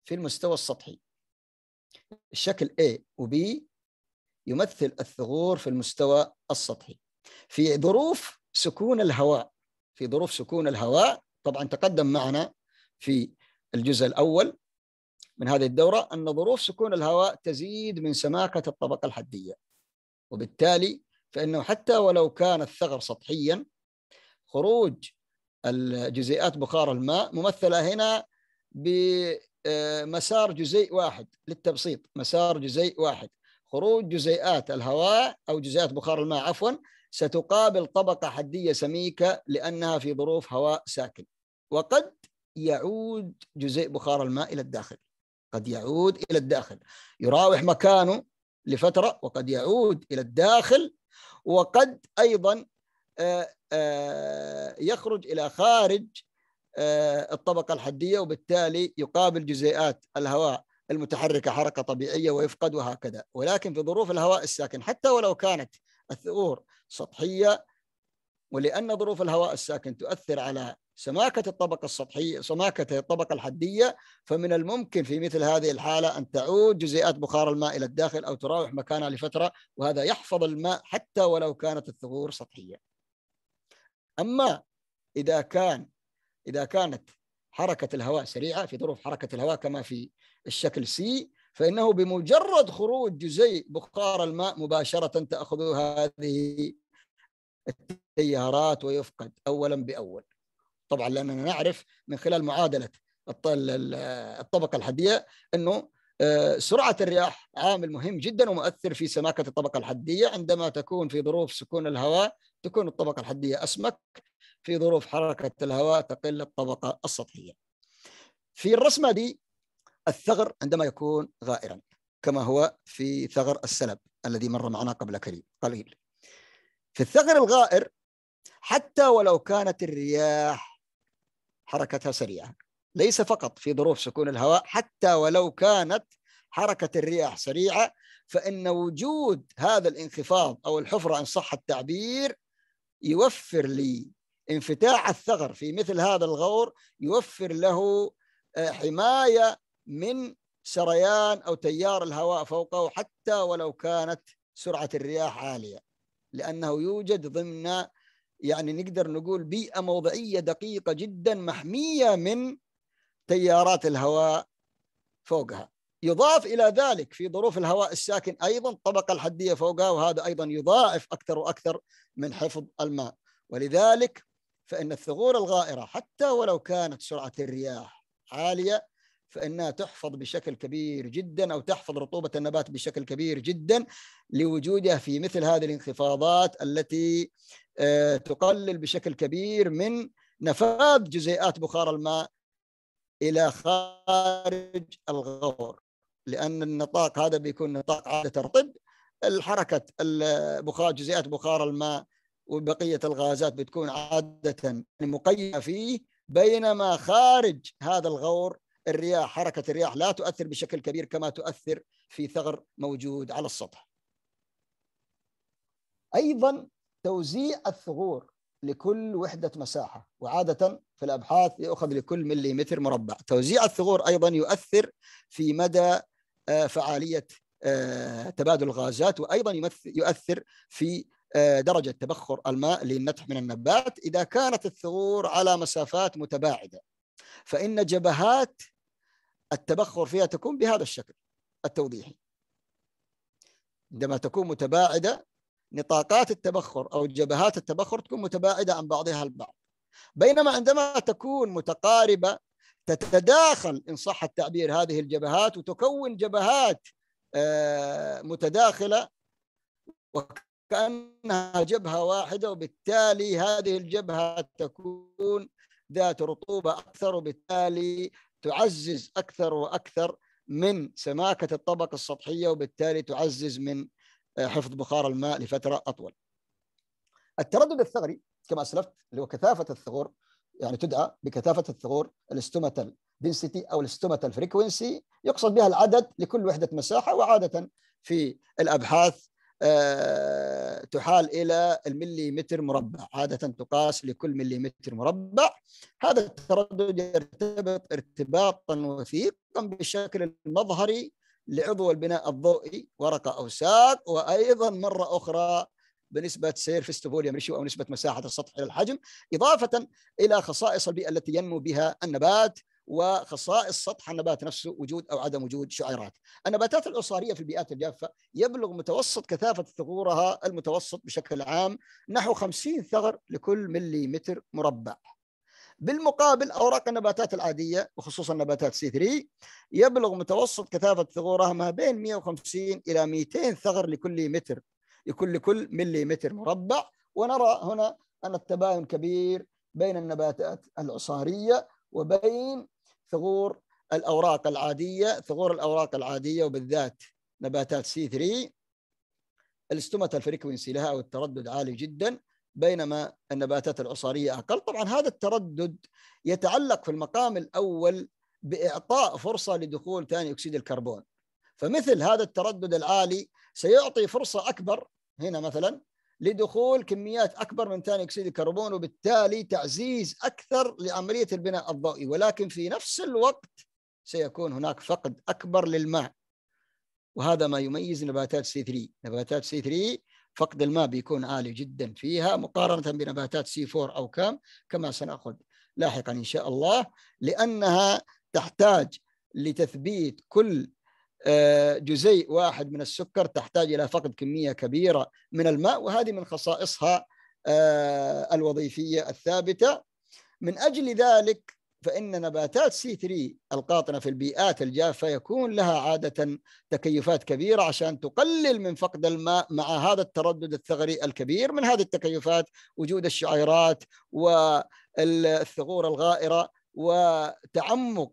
في المستوى السطحي الشكل A و B يمثل الثغور في المستوى السطحي في ظروف سكون الهواء في ظروف سكون الهواء طبعا تقدم معنا في الجزء الأول من هذه الدورة أن ظروف سكون الهواء تزيد من سماكة الطبقة الحدية وبالتالي فإنه حتى ولو كان الثغر سطحيا خروج الجزيئات بخار الماء ممثلة هنا بمسار آه، جزيء واحد للتبسيط مسار جزيء واحد خروج جزيئات الهواء أو جزيئات بخار الماء عفوا ستقابل طبقة حدية سميكة لأنها في ظروف هواء ساكن وقد يعود جزيء بخار الماء إلى الداخل قد يعود إلى الداخل يراوح مكانه لفترة وقد يعود إلى الداخل وقد أيضا آه، آه، يخرج إلى خارج آه، الطبقة الحدية وبالتالي يقابل جزيئات الهواء المتحركة حركة طبيعية ويفقد وهكذا ولكن في ظروف الهواء الساكن حتى ولو كانت الثغور سطحية ولأن ظروف الهواء الساكن تؤثر على سماكة الطبقة السطحية سماكة الطبقة الحدية فمن الممكن في مثل هذه الحالة أن تعود جزيئات بخار الماء إلى الداخل أو تراوح مكانها لفترة وهذا يحفظ الماء حتى ولو كانت الثغور سطحية أما إذا كان إذا كانت حركة الهواء سريعة في ظروف حركة الهواء كما في الشكل سي فإنه بمجرد خروج جزيء بخار الماء مباشرة تأخذ هذه التيارات ويفقد أولا بأول طبعا لأننا نعرف من خلال معادلة الطبقة الحدية أنه آه، سرعة الرياح عامل مهم جدا ومؤثر في سماكة الطبقة الحدية عندما تكون في ظروف سكون الهواء تكون الطبقة الحدية أسمك في ظروف حركة الهواء تقل الطبقة السطحية في الرسمة دي الثغر عندما يكون غائرا كما هو في ثغر السلب الذي مر معنا قبل قليل في الثغر الغائر حتى ولو كانت الرياح حركتها سريعه ليس فقط في ظروف سكون الهواء حتى ولو كانت حركه الرياح سريعه فان وجود هذا الانخفاض او الحفره ان صح التعبير يوفر لي انفتاح الثغر في مثل هذا الغور يوفر له آه، حمايه من سريان أو تيار الهواء فوقه حتى ولو كانت سرعة الرياح عالية لأنه يوجد ضمن يعني نقدر نقول بيئة موضعية دقيقة جدا محمية من تيارات الهواء فوقها يضاف إلى ذلك في ظروف الهواء الساكن أيضا الطبقة الحدية فوقها وهذا أيضا يضاعف أكثر وأكثر من حفظ الماء ولذلك فإن الثغور الغائرة حتى ولو كانت سرعة الرياح عالية فإنها تحفظ بشكل كبير جدا أو تحفظ رطوبة النبات بشكل كبير جدا لوجودها في مثل هذه الانخفاضات التي آه، تقلل بشكل كبير من نفاذ جزيئات بخار الماء إلى خارج الغور لأن النطاق هذا بيكون نطاق عادة رطب الحركة البخار جزيئات بخار الماء وبقية الغازات بتكون عادة مقيمة فيه بينما خارج هذا الغور الرياح حركة الرياح لا تؤثر بشكل كبير كما تؤثر في ثغر موجود على السطح أيضا توزيع الثغور لكل وحدة مساحة وعادة في الأبحاث يؤخذ لكل مليمتر مربع توزيع الثغور أيضا يؤثر في مدى آه، فعالية آه، تبادل الغازات وأيضا يؤثر في آه، درجة تبخر الماء للنتح من النبات إذا كانت الثغور على مسافات متباعدة فإن جبهات التبخر فيها تكون بهذا الشكل التوضيحي عندما تكون متباعدة نطاقات التبخر أو جبهات التبخر تكون متباعدة عن بعضها البعض بينما عندما تكون متقاربة تتداخل إن صح التعبير هذه الجبهات وتكون جبهات آه، متداخلة وكأنها جبهة واحدة وبالتالي هذه الجبهة تكون ذات رطوبة أكثر وبالتالي تعزز اكثر واكثر من سماكه الطبقه السطحيه وبالتالي تعزز من آه، حفظ بخار الماء لفتره اطول. التردد الثغري كما اسلفت اللي هو كثافه الثغور يعني تدعى بكثافه الثغور الاستوماتال دنسيتي او الاستوماتال فريكونسي يقصد بها العدد لكل وحده مساحه وعاده في الابحاث آه، تحال إلى المليمتر مربع عادة تقاس لكل مليمتر مربع هذا التردد يرتبط ارتباطا وثيقا بالشكل المظهري لعضو البناء الضوئي ورقة أو ساق وأيضا مرة أخرى بنسبة سيرفيس تو فوليوم أو نسبة مساحة السطح إلى الحجم إضافة إلى خصائص البيئة التي ينمو بها النبات وخصائص سطح النبات نفسه وجود او عدم وجود شعيرات. النباتات العصاريه في البيئات الجافه يبلغ متوسط كثافه ثغورها المتوسط بشكل عام نحو 50 ثغر لكل متر مربع. بالمقابل اوراق النباتات العاديه وخصوصا نباتات سي 3 يبلغ متوسط كثافه ثغورها ما بين 150 الى 200 ثغر لكل متر لكل كل متر مربع ونرى هنا ان التباين كبير بين النباتات العصاريه وبين ثغور الأوراق العادية ثغور الأوراق العادية وبالذات نباتات سي 3 الاستومة الفريكونسي لها أو التردد عالي جدا بينما النباتات العصارية أقل طبعا هذا التردد يتعلق في المقام الأول بإعطاء فرصة لدخول ثاني أكسيد الكربون فمثل هذا التردد العالي سيعطي فرصة أكبر هنا مثلا لدخول كميات اكبر من ثاني اكسيد الكربون وبالتالي تعزيز اكثر لعمليه البناء الضوئي ولكن في نفس الوقت سيكون هناك فقد اكبر للماء وهذا ما يميز نباتات سي 3 نباتات سي 3 فقد الماء بيكون عالي جدا فيها مقارنه بنباتات سي 4 او كام كما سناخذ لاحقا ان شاء الله لانها تحتاج لتثبيت كل آه، جزيء واحد من السكر تحتاج الى فقد كميه كبيره من الماء وهذه من خصائصها آه، الوظيفيه الثابته من اجل ذلك فإن نباتات سي 3 القاطنة في البيئات الجافة يكون لها عادة تكيفات كبيرة عشان تقلل من فقد الماء مع هذا التردد الثغري الكبير من هذه التكيفات وجود الشعيرات والثغور الغائرة وتعمق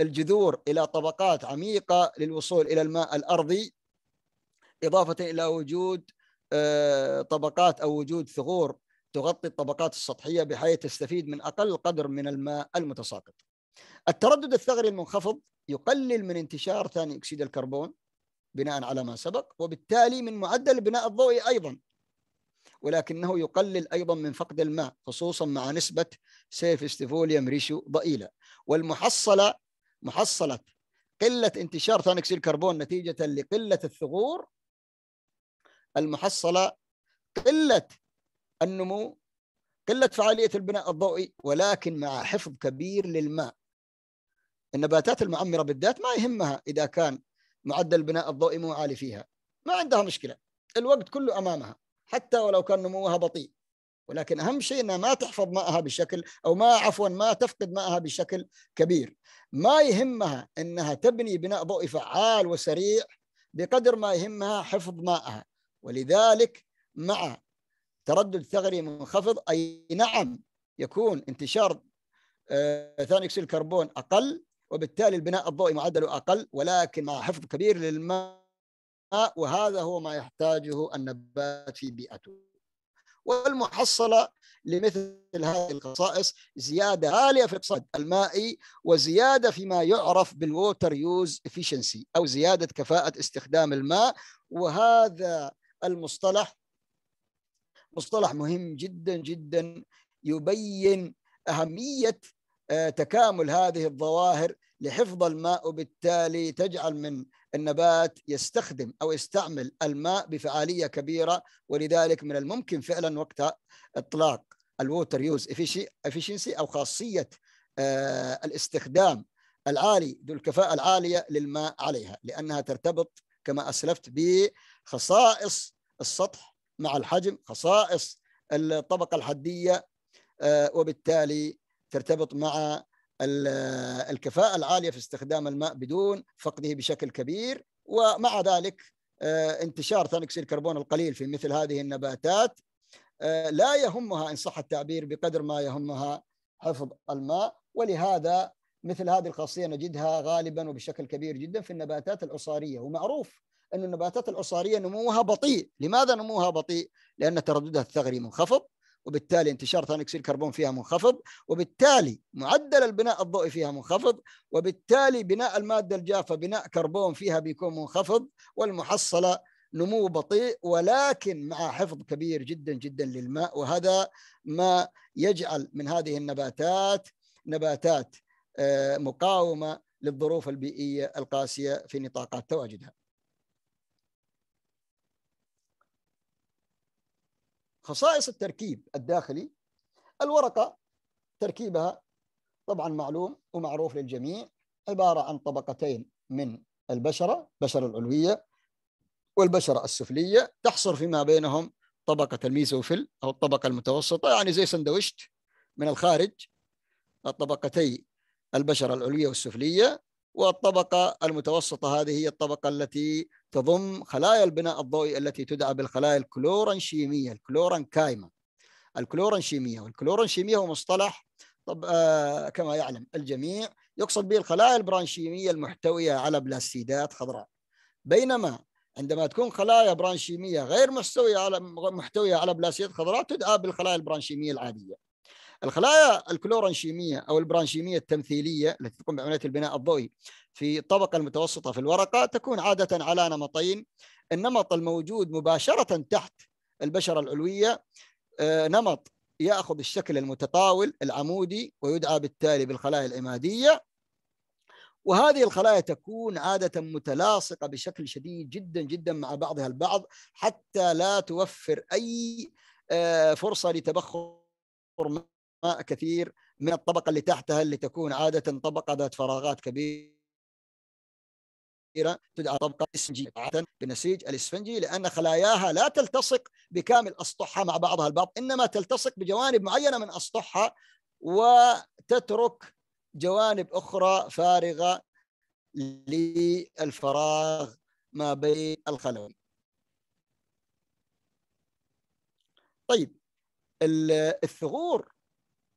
الجذور الى طبقات عميقه للوصول الى الماء الارضي اضافه الى وجود آه، طبقات او وجود ثغور تغطي الطبقات السطحيه بحيث تستفيد من اقل قدر من الماء المتساقط. التردد الثغري المنخفض يقلل من انتشار ثاني اكسيد الكربون بناء على ما سبق وبالتالي من معدل البناء الضوئي ايضا ولكنه يقلل ايضا من فقد الماء خصوصا مع نسبه سيف ستيفوليوم ريشيو ضئيله والمحصله محصلة قلة انتشار ثاني أكسيد الكربون نتيجة لقلة الثغور المحصلة قلة النمو قلة فعالية البناء الضوئي ولكن مع حفظ كبير للماء النباتات المعمرة بالذات ما يهمها إذا كان معدل البناء الضوئي مو عالي فيها ما عندها مشكلة الوقت كله أمامها حتى ولو كان نموها بطيء ولكن اهم شيء انها ما تحفظ ماءها بشكل او ما عفوا ما تفقد ماءها بشكل كبير. ما يهمها انها تبني بناء ضوئي فعال وسريع بقدر ما يهمها حفظ ماءها ولذلك مع تردد ثغري منخفض اي نعم يكون انتشار آه، ثاني اكسيد الكربون اقل وبالتالي البناء الضوئي معدله اقل ولكن مع حفظ كبير للماء وهذا هو ما يحتاجه النبات في بيئته. والمحصلة لمثل هذه الخصائص زيادة عالية في الاقتصاد المائي وزيادة فيما يعرف بالووتر يوز افيشنسي أو زيادة كفاءة استخدام الماء وهذا المصطلح مصطلح مهم جدا جدا يبين أهمية آه، تكامل هذه الظواهر لحفظ الماء وبالتالي تجعل من النبات يستخدم او يستعمل الماء بفعاليه كبيره ولذلك من الممكن فعلا وقت اطلاق الووتر يوز افشنسي او خاصيه آه، الاستخدام العالي ذو الكفاءه العاليه للماء عليها لانها ترتبط كما اسلفت بخصائص السطح مع الحجم خصائص الطبقه الحديه آه، وبالتالي ترتبط مع الكفاءة العالية في استخدام الماء بدون فقده بشكل كبير ومع ذلك آه، انتشار ثاني أكسيد الكربون القليل في مثل هذه النباتات آه، لا يهمها إن صح التعبير بقدر ما يهمها حفظ الماء ولهذا مثل هذه الخاصية نجدها غالبا وبشكل كبير جدا في النباتات العصارية ومعروف أن النباتات العصارية نموها بطيء لماذا نموها بطيء؟ لأن ترددها الثغري منخفض وبالتالي انتشار ثاني اكسيد الكربون فيها منخفض وبالتالي معدل البناء الضوئي فيها منخفض وبالتالي بناء الماده الجافه بناء كربون فيها بيكون منخفض والمحصله نمو بطيء ولكن مع حفظ كبير جدا جدا للماء وهذا ما يجعل من هذه النباتات نباتات آه، مقاومه للظروف البيئيه القاسيه في نطاقات تواجدها خصائص التركيب الداخلي الورقة تركيبها طبعا معلوم ومعروف للجميع عبارة عن طبقتين من البشرة بشرة العلوية والبشرة السفلية تحصر فيما بينهم طبقة الميزوفيل أو الطبقة المتوسطة يعني زي سندويشت من الخارج الطبقتي البشرة العلوية والسفلية والطبقة المتوسطة هذه هي الطبقة التي تضم خلايا البناء الضوئي التي تدعى بالخلايا الكلورنشيمية الكلورن كايمة الكلورنشيمية والكلورنشيمية هو مصطلح طب آه كما يعلم الجميع يقصد به الخلايا البرانشيمية المحتوية على بلاستيدات خضراء بينما عندما تكون خلايا برانشيمية غير محتوية على محتوية على بلاستيدات خضراء تدعى بالخلايا البرانشيمية العادية الخلايا الكلورانشيمية أو البرانشيمية التمثيلية التي تقوم بعملية البناء الضوئي في الطبقة المتوسطة في الورقة تكون عادة على نمطين النمط الموجود مباشرة تحت البشرة العلوية آه، نمط يأخذ الشكل المتطاول العمودي ويدعى بالتالي بالخلايا العمادية وهذه الخلايا تكون عادة متلاصقة بشكل شديد جدا جدا مع بعضها البعض حتى لا توفر أي آه، فرصة لتبخر كثير من الطبقة اللي تحتها اللي تكون عادة طبقة ذات فراغات كبيرة تدعى طبقة اسفنجية عادة بالنسيج الاسفنجي لأن خلاياها لا تلتصق بكامل أسطحها مع بعضها البعض إنما تلتصق بجوانب معينة من أسطحها وتترك جوانب أخرى فارغة للفراغ ما بين الخلوي طيب الثغور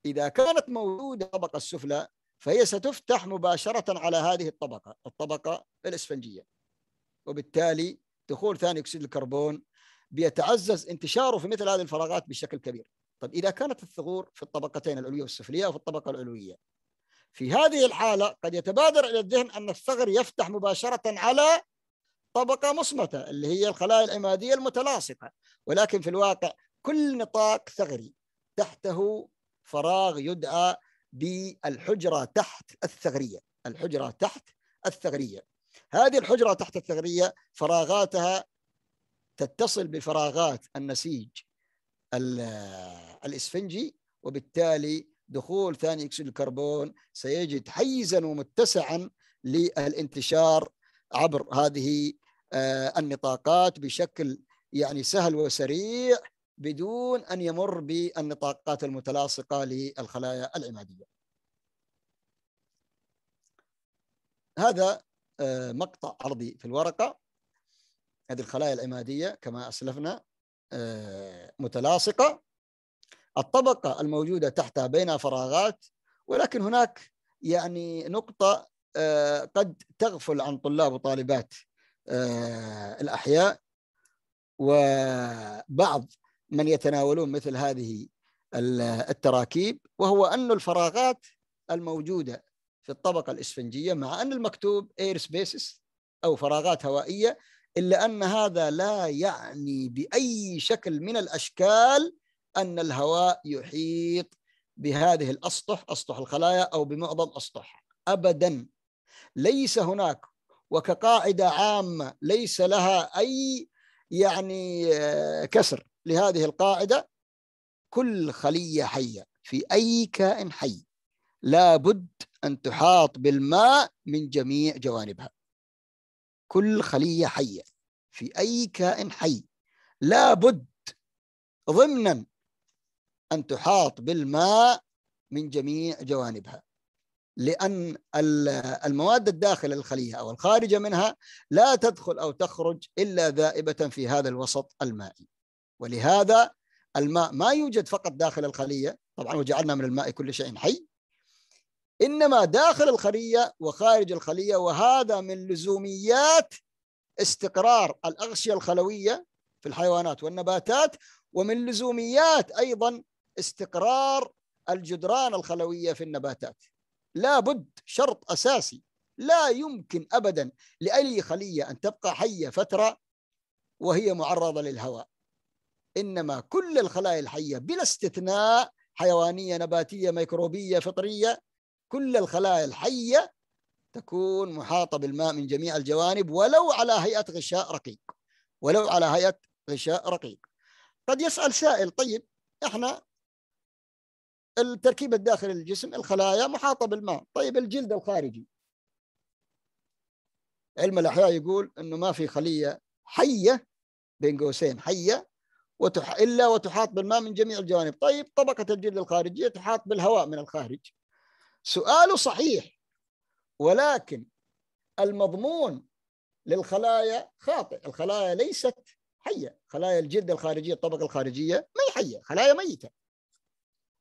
إذا كانت موجودة الطبقة السفلى فهي ستفتح مباشرة على هذه الطبقة الطبقة الإسفنجية وبالتالي دخول ثاني أكسيد الكربون بيتعزز انتشاره في مثل هذه الفراغات بشكل كبير طب إذا كانت الثغور في الطبقتين العلوية والسفلية وفي الطبقة العلوية في هذه الحالة قد يتبادر إلى الذهن أن الثغر يفتح مباشرة على طبقة مصمتة اللي هي الخلايا العمادية المتلاصقة ولكن في الواقع كل نطاق ثغري تحته فراغ يدعى بالحجرة تحت الثغرية الحجرة تحت الثغرية هذه الحجرة تحت الثغرية فراغاتها تتصل بفراغات النسيج الإسفنجي وبالتالي دخول ثاني أكسيد الكربون سيجد حيزا ومتسعا للانتشار عبر هذه آه، النطاقات بشكل يعني سهل وسريع بدون أن يمر بالنطاقات المتلاصقة للخلايا العمادية هذا آه، مقطع عرضي في الورقة هذه الخلايا العمادية كما أسلفنا آه، متلاصقة الطبقة الموجودة تحتها بين فراغات ولكن هناك يعني نقطة آه، قد تغفل عن طلاب وطالبات الأحياء وبعض من يتناولون مثل هذه التراكيب وهو أن الفراغات الموجودة في الطبقة الإسفنجية مع أن المكتوب اير Spaces أو فراغات هوائية إلا أن هذا لا يعني بأي شكل من الأشكال أن الهواء يحيط بهذه الأسطح أسطح الخلايا أو بمعظم أسطحها أبدا ليس هناك وكقاعدة عامة ليس لها أي يعني آه، كسر لهذه القاعدة كل خلية حية في أي كائن حي لابد أن تحاط بالماء من جميع جوانبها كل خلية حية في أي كائن حي لابد ضمنا أن تحاط بالماء من جميع جوانبها لأن المواد الداخل الخلية أو الخارجة منها لا تدخل أو تخرج إلا ذائبة في هذا الوسط المائي ولهذا الماء ما يوجد فقط داخل الخلية طبعا وجعلنا من الماء كل شيء حي إنما داخل الخلية وخارج الخلية وهذا من لزوميات استقرار الأغشية الخلوية في الحيوانات والنباتات ومن لزوميات أيضا استقرار الجدران الخلوية في النباتات لا بد شرط أساسي لا يمكن أبدا لأي خلية أن تبقى حية فترة وهي معرضة للهواء إنما كل الخلايا الحية بلا استثناء حيوانية نباتية ميكروبية فطرية كل الخلايا الحية تكون محاطة بالماء من جميع الجوانب ولو على هيئة غشاء رقيق ولو على هيئة غشاء رقيق قد يسأل سائل طيب احنا التركيب الداخلي للجسم الخلايا محاطة بالماء طيب الجلد الخارجي علم الأحياء يقول أنه ما في خلية حية بين قوسين حية وتح... إلا وتحاط بالماء من جميع الجوانب طيب طبقة الجلد الخارجية تحاط بالهواء من الخارج سؤاله صحيح ولكن المضمون للخلايا خاطئ الخلايا ليست حية خلايا الجلد الخارجية الطبقة الخارجية ما هي حية خلايا ميتة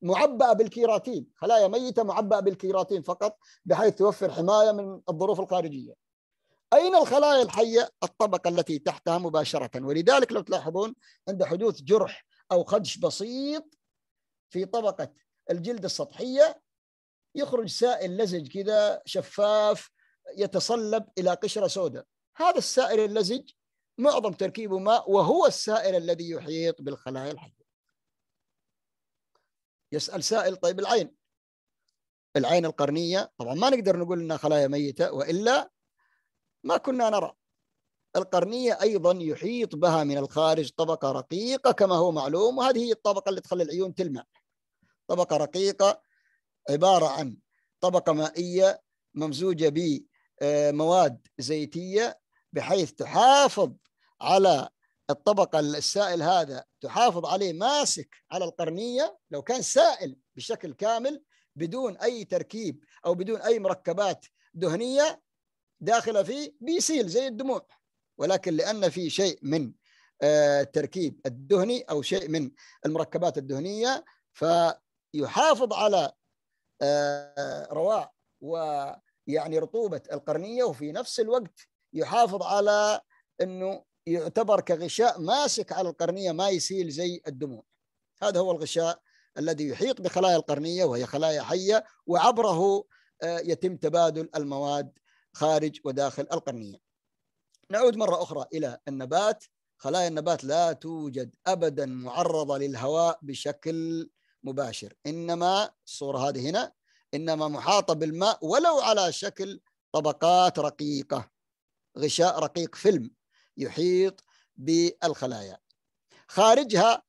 معبأة بالكيراتين خلايا ميتة معبأة بالكيراتين فقط بحيث توفر حماية من الظروف الخارجية أين الخلايا الحية الطبقة التي تحتها مباشرة ولذلك لو تلاحظون عند حدوث جرح أو خدش بسيط في طبقة الجلد السطحية يخرج سائل لزج كذا شفاف يتصلب إلى قشرة سوداء هذا السائل اللزج معظم تركيبه ماء وهو السائل الذي يحيط بالخلايا الحية يسأل سائل طيب العين العين القرنية طبعا ما نقدر نقول أنها خلايا ميتة وإلا ما كنا نرى القرنية أيضا يحيط بها من الخارج طبقة رقيقة كما هو معلوم وهذه هي الطبقة اللي تخلي العيون تلمع طبقة رقيقة عبارة عن طبقة مائية ممزوجة بمواد زيتية بحيث تحافظ على الطبقة السائل هذا تحافظ عليه ماسك على القرنية لو كان سائل بشكل كامل بدون أي تركيب أو بدون أي مركبات دهنية داخله فيه بيسيل زي الدموع ولكن لان في شيء من التركيب آه، الدهني او شيء من المركبات الدهنيه فيحافظ على آه، رواء ويعني رطوبه القرنيه وفي نفس الوقت يحافظ على انه يعتبر كغشاء ماسك على القرنيه ما يسيل زي الدموع هذا هو الغشاء الذي يحيط بخلايا القرنيه وهي خلايا حيه وعبره آه، يتم تبادل المواد خارج وداخل القرنية نعود مرة أخرى إلى النبات خلايا النبات لا توجد أبدا معرضة للهواء بشكل مباشر إنما الصورة هذه هنا إنما محاطة بالماء ولو على شكل طبقات رقيقة غشاء رقيق فيلم يحيط بالخلايا خارجها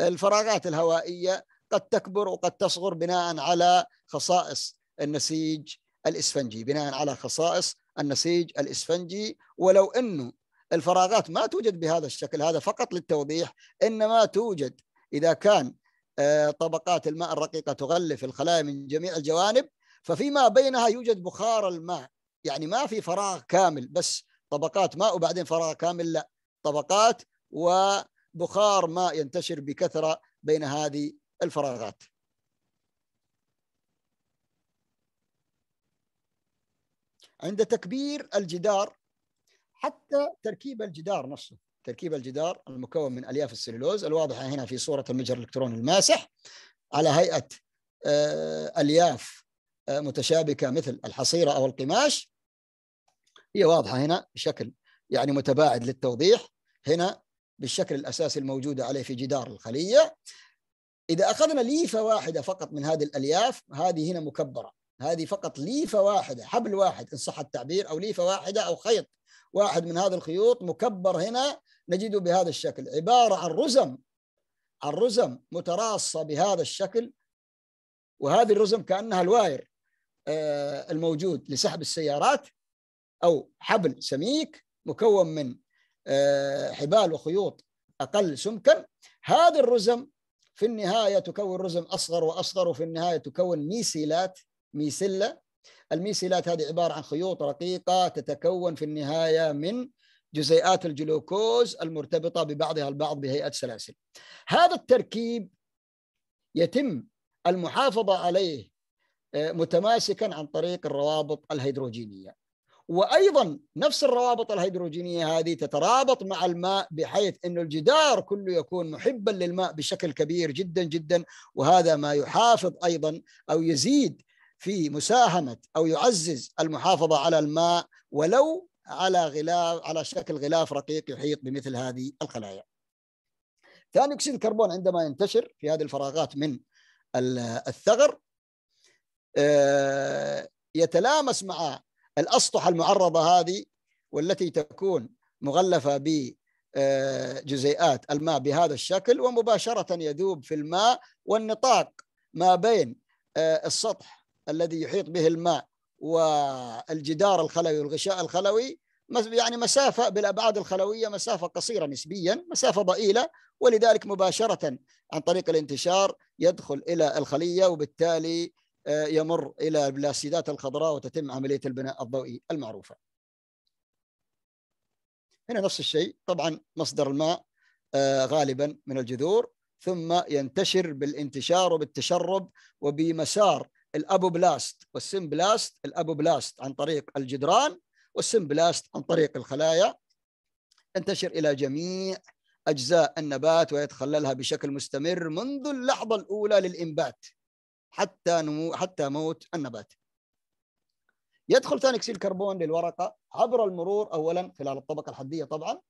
الفراغات الهوائية قد تكبر وقد تصغر بناء على خصائص النسيج الاسفنجي بناء على خصائص النسيج الاسفنجي ولو انه الفراغات ما توجد بهذا الشكل هذا فقط للتوضيح انما توجد اذا كان آه، طبقات الماء الرقيقه تغلف الخلايا من جميع الجوانب ففيما بينها يوجد بخار الماء يعني ما في فراغ كامل بس طبقات ماء وبعدين فراغ كامل لا طبقات وبخار ماء ينتشر بكثره بين هذه الفراغات عند تكبير الجدار حتى تركيب الجدار نفسه تركيب الجدار المكون من الياف السليلوز الواضحه هنا في صوره المجهر الالكتروني الماسح على هيئه آه، الياف آه، متشابكه مثل الحصيره او القماش هي واضحه هنا بشكل يعني متباعد للتوضيح هنا بالشكل الاساسي الموجود عليه في جدار الخليه اذا اخذنا ليفه واحده فقط من هذه الالياف هذه هنا مكبره هذه فقط ليفة واحدة حبل واحد إن صح التعبير أو ليفة واحدة أو خيط واحد من هذه الخيوط مكبر هنا نجده بهذا الشكل عبارة عن رزم الرزم متراصة بهذا الشكل وهذه الرزم كأنها الواير آه، الموجود لسحب السيارات أو حبل سميك مكون من آه، حبال وخيوط أقل سمكا هذه الرزم في النهاية تكون رزم أصغر وأصغر وفي النهاية تكون ميسيلات ميسلة الميسيلات هذه عبارة عن خيوط رقيقة تتكون في النهاية من جزيئات الجلوكوز المرتبطة ببعضها البعض بهيئة سلاسل هذا التركيب يتم المحافظة عليه آه، متماسكا عن طريق الروابط الهيدروجينية وأيضا نفس الروابط الهيدروجينية هذه تترابط مع الماء بحيث أن الجدار كله يكون محبا للماء بشكل كبير جدا جدا وهذا ما يحافظ أيضا أو يزيد في مساهمة أو يعزز المحافظة على الماء ولو على غلاف على شكل غلاف رقيق يحيط بمثل هذه الخلايا. ثاني أكسيد الكربون عندما ينتشر في هذه الفراغات من الثغر آه، يتلامس مع الأسطح المعرضة هذه والتي تكون مغلفة بجزيئات آه، الماء بهذا الشكل ومباشرة يذوب في الماء والنطاق ما بين آه، السطح الذي يحيط به الماء والجدار الخلوي والغشاء الخلوي يعني مسافة بالأبعاد الخلوية مسافة قصيرة نسبيا مسافة ضئيلة ولذلك مباشرة عن طريق الانتشار يدخل إلى الخلية وبالتالي آه، يمر إلى البلاسيدات الخضراء وتتم عملية البناء الضوئي المعروفة هنا نفس الشيء طبعا مصدر الماء آه، غالبا من الجذور ثم ينتشر بالانتشار وبالتشرب وبمسار الابوبلاست والسمبلاست الابوبلاست عن طريق الجدران والسمبلاست عن طريق الخلايا تنتشر الى جميع اجزاء النبات ويتخللها بشكل مستمر منذ اللحظه الاولى للانبات حتى نمو حتى موت النبات. يدخل ثاني اكسيد الكربون للورقه عبر المرور اولا خلال الطبقه الحديه طبعا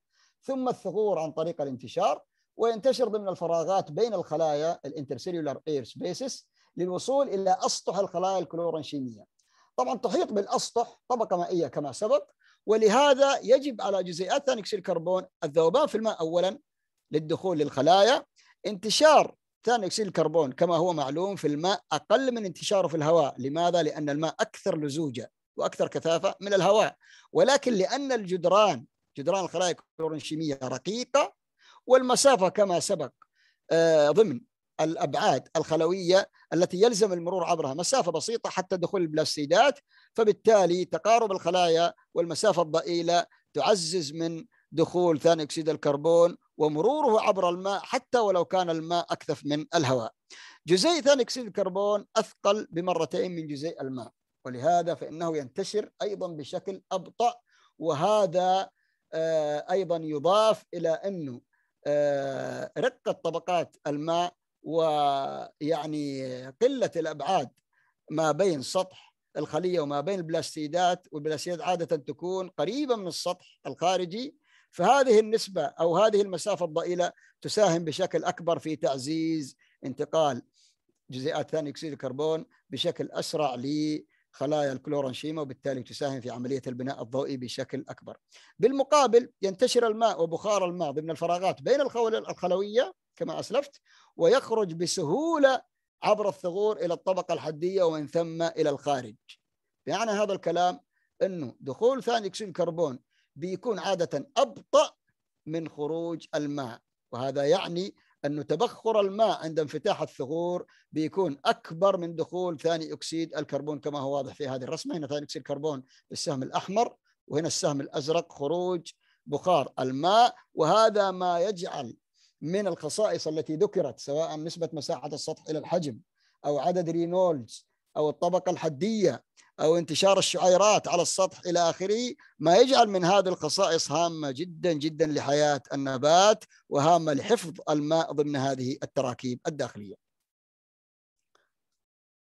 ثم الثغور عن طريق الانتشار وينتشر ضمن الفراغات بين الخلايا الانترسيلولار اير سبيسز للوصول إلى أسطح الخلايا الكلورنشيمية طبعا تحيط بالأسطح طبقة مائية كما سبق ولهذا يجب على جزيئات ثاني أكسيد الكربون الذوبان في الماء أولا للدخول للخلايا انتشار ثاني أكسيد الكربون كما هو معلوم في الماء أقل من انتشاره في الهواء لماذا؟ لأن الماء أكثر لزوجة وأكثر كثافة من الهواء ولكن لأن الجدران جدران الخلايا الكلورنشيمية رقيقة والمسافة كما سبق آه، ضمن الابعاد الخلويه التي يلزم المرور عبرها مسافه بسيطه حتى دخول البلاستيدات فبالتالي تقارب الخلايا والمسافه الضئيله تعزز من دخول ثاني اكسيد الكربون ومروره عبر الماء حتى ولو كان الماء اكثف من الهواء. جزيء ثاني اكسيد الكربون اثقل بمرتين من جزيء الماء ولهذا فانه ينتشر ايضا بشكل ابطا وهذا آه، ايضا يضاف الى انه آه، رقه طبقات الماء ويعني قلة الأبعاد ما بين سطح الخلية وما بين البلاستيدات والبلاستيدات عادة تكون قريبة من السطح الخارجي فهذه النسبة أو هذه المسافة الضئيلة تساهم بشكل أكبر في تعزيز انتقال جزيئات ثاني أكسيد الكربون بشكل أسرع لخلايا الكلورنشيما وبالتالي تساهم في عملية البناء الضوئي بشكل أكبر بالمقابل ينتشر الماء وبخار الماء ضمن الفراغات بين الخلوية كما أسلفت ويخرج بسهولة عبر الثغور إلى الطبقة الحدية ومن ثم إلى الخارج يعني هذا الكلام أنه دخول ثاني أكسيد الكربون بيكون عادة أبطأ من خروج الماء وهذا يعني أنه تبخر الماء عند انفتاح الثغور بيكون أكبر من دخول ثاني أكسيد الكربون كما هو واضح في هذه الرسمة هنا ثاني أكسيد الكربون بالسهم الأحمر وهنا السهم الأزرق خروج بخار الماء وهذا ما يجعل من الخصائص التي ذكرت سواء نسبة مساحة السطح إلى الحجم أو عدد رينولدز أو الطبقة الحدية أو انتشار الشعيرات على السطح إلى آخره ما يجعل من هذه الخصائص هامة جدا جدا لحياة النبات وهامة لحفظ الماء ضمن هذه التراكيب الداخلية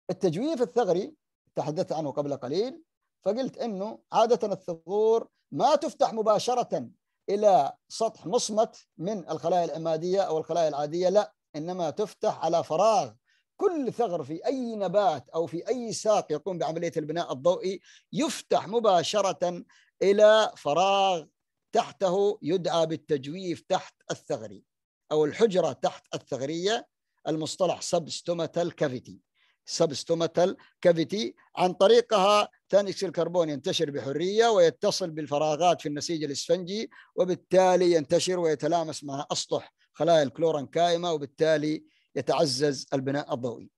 التجويف الثغري تحدثت عنه قبل قليل فقلت أنه عادة الثغور ما تفتح مباشرة إلى سطح مصمت من الخلايا الأمادية أو الخلايا العادية لا إنما تفتح على فراغ كل ثغر في أي نبات أو في أي ساق يقوم بعملية البناء الضوئي يفتح مباشرة إلى فراغ تحته يدعى بالتجويف تحت الثغري أو الحجرة تحت الثغرية المصطلح سبستوماتال كافيتي سبستوماتال كافيتي عن طريقها ثاني اكسيد الكربون ينتشر بحرية ويتصل بالفراغات في النسيج الإسفنجي وبالتالي ينتشر ويتلامس مع أسطح خلايا الكلورن كائمة وبالتالي يتعزز البناء الضوئي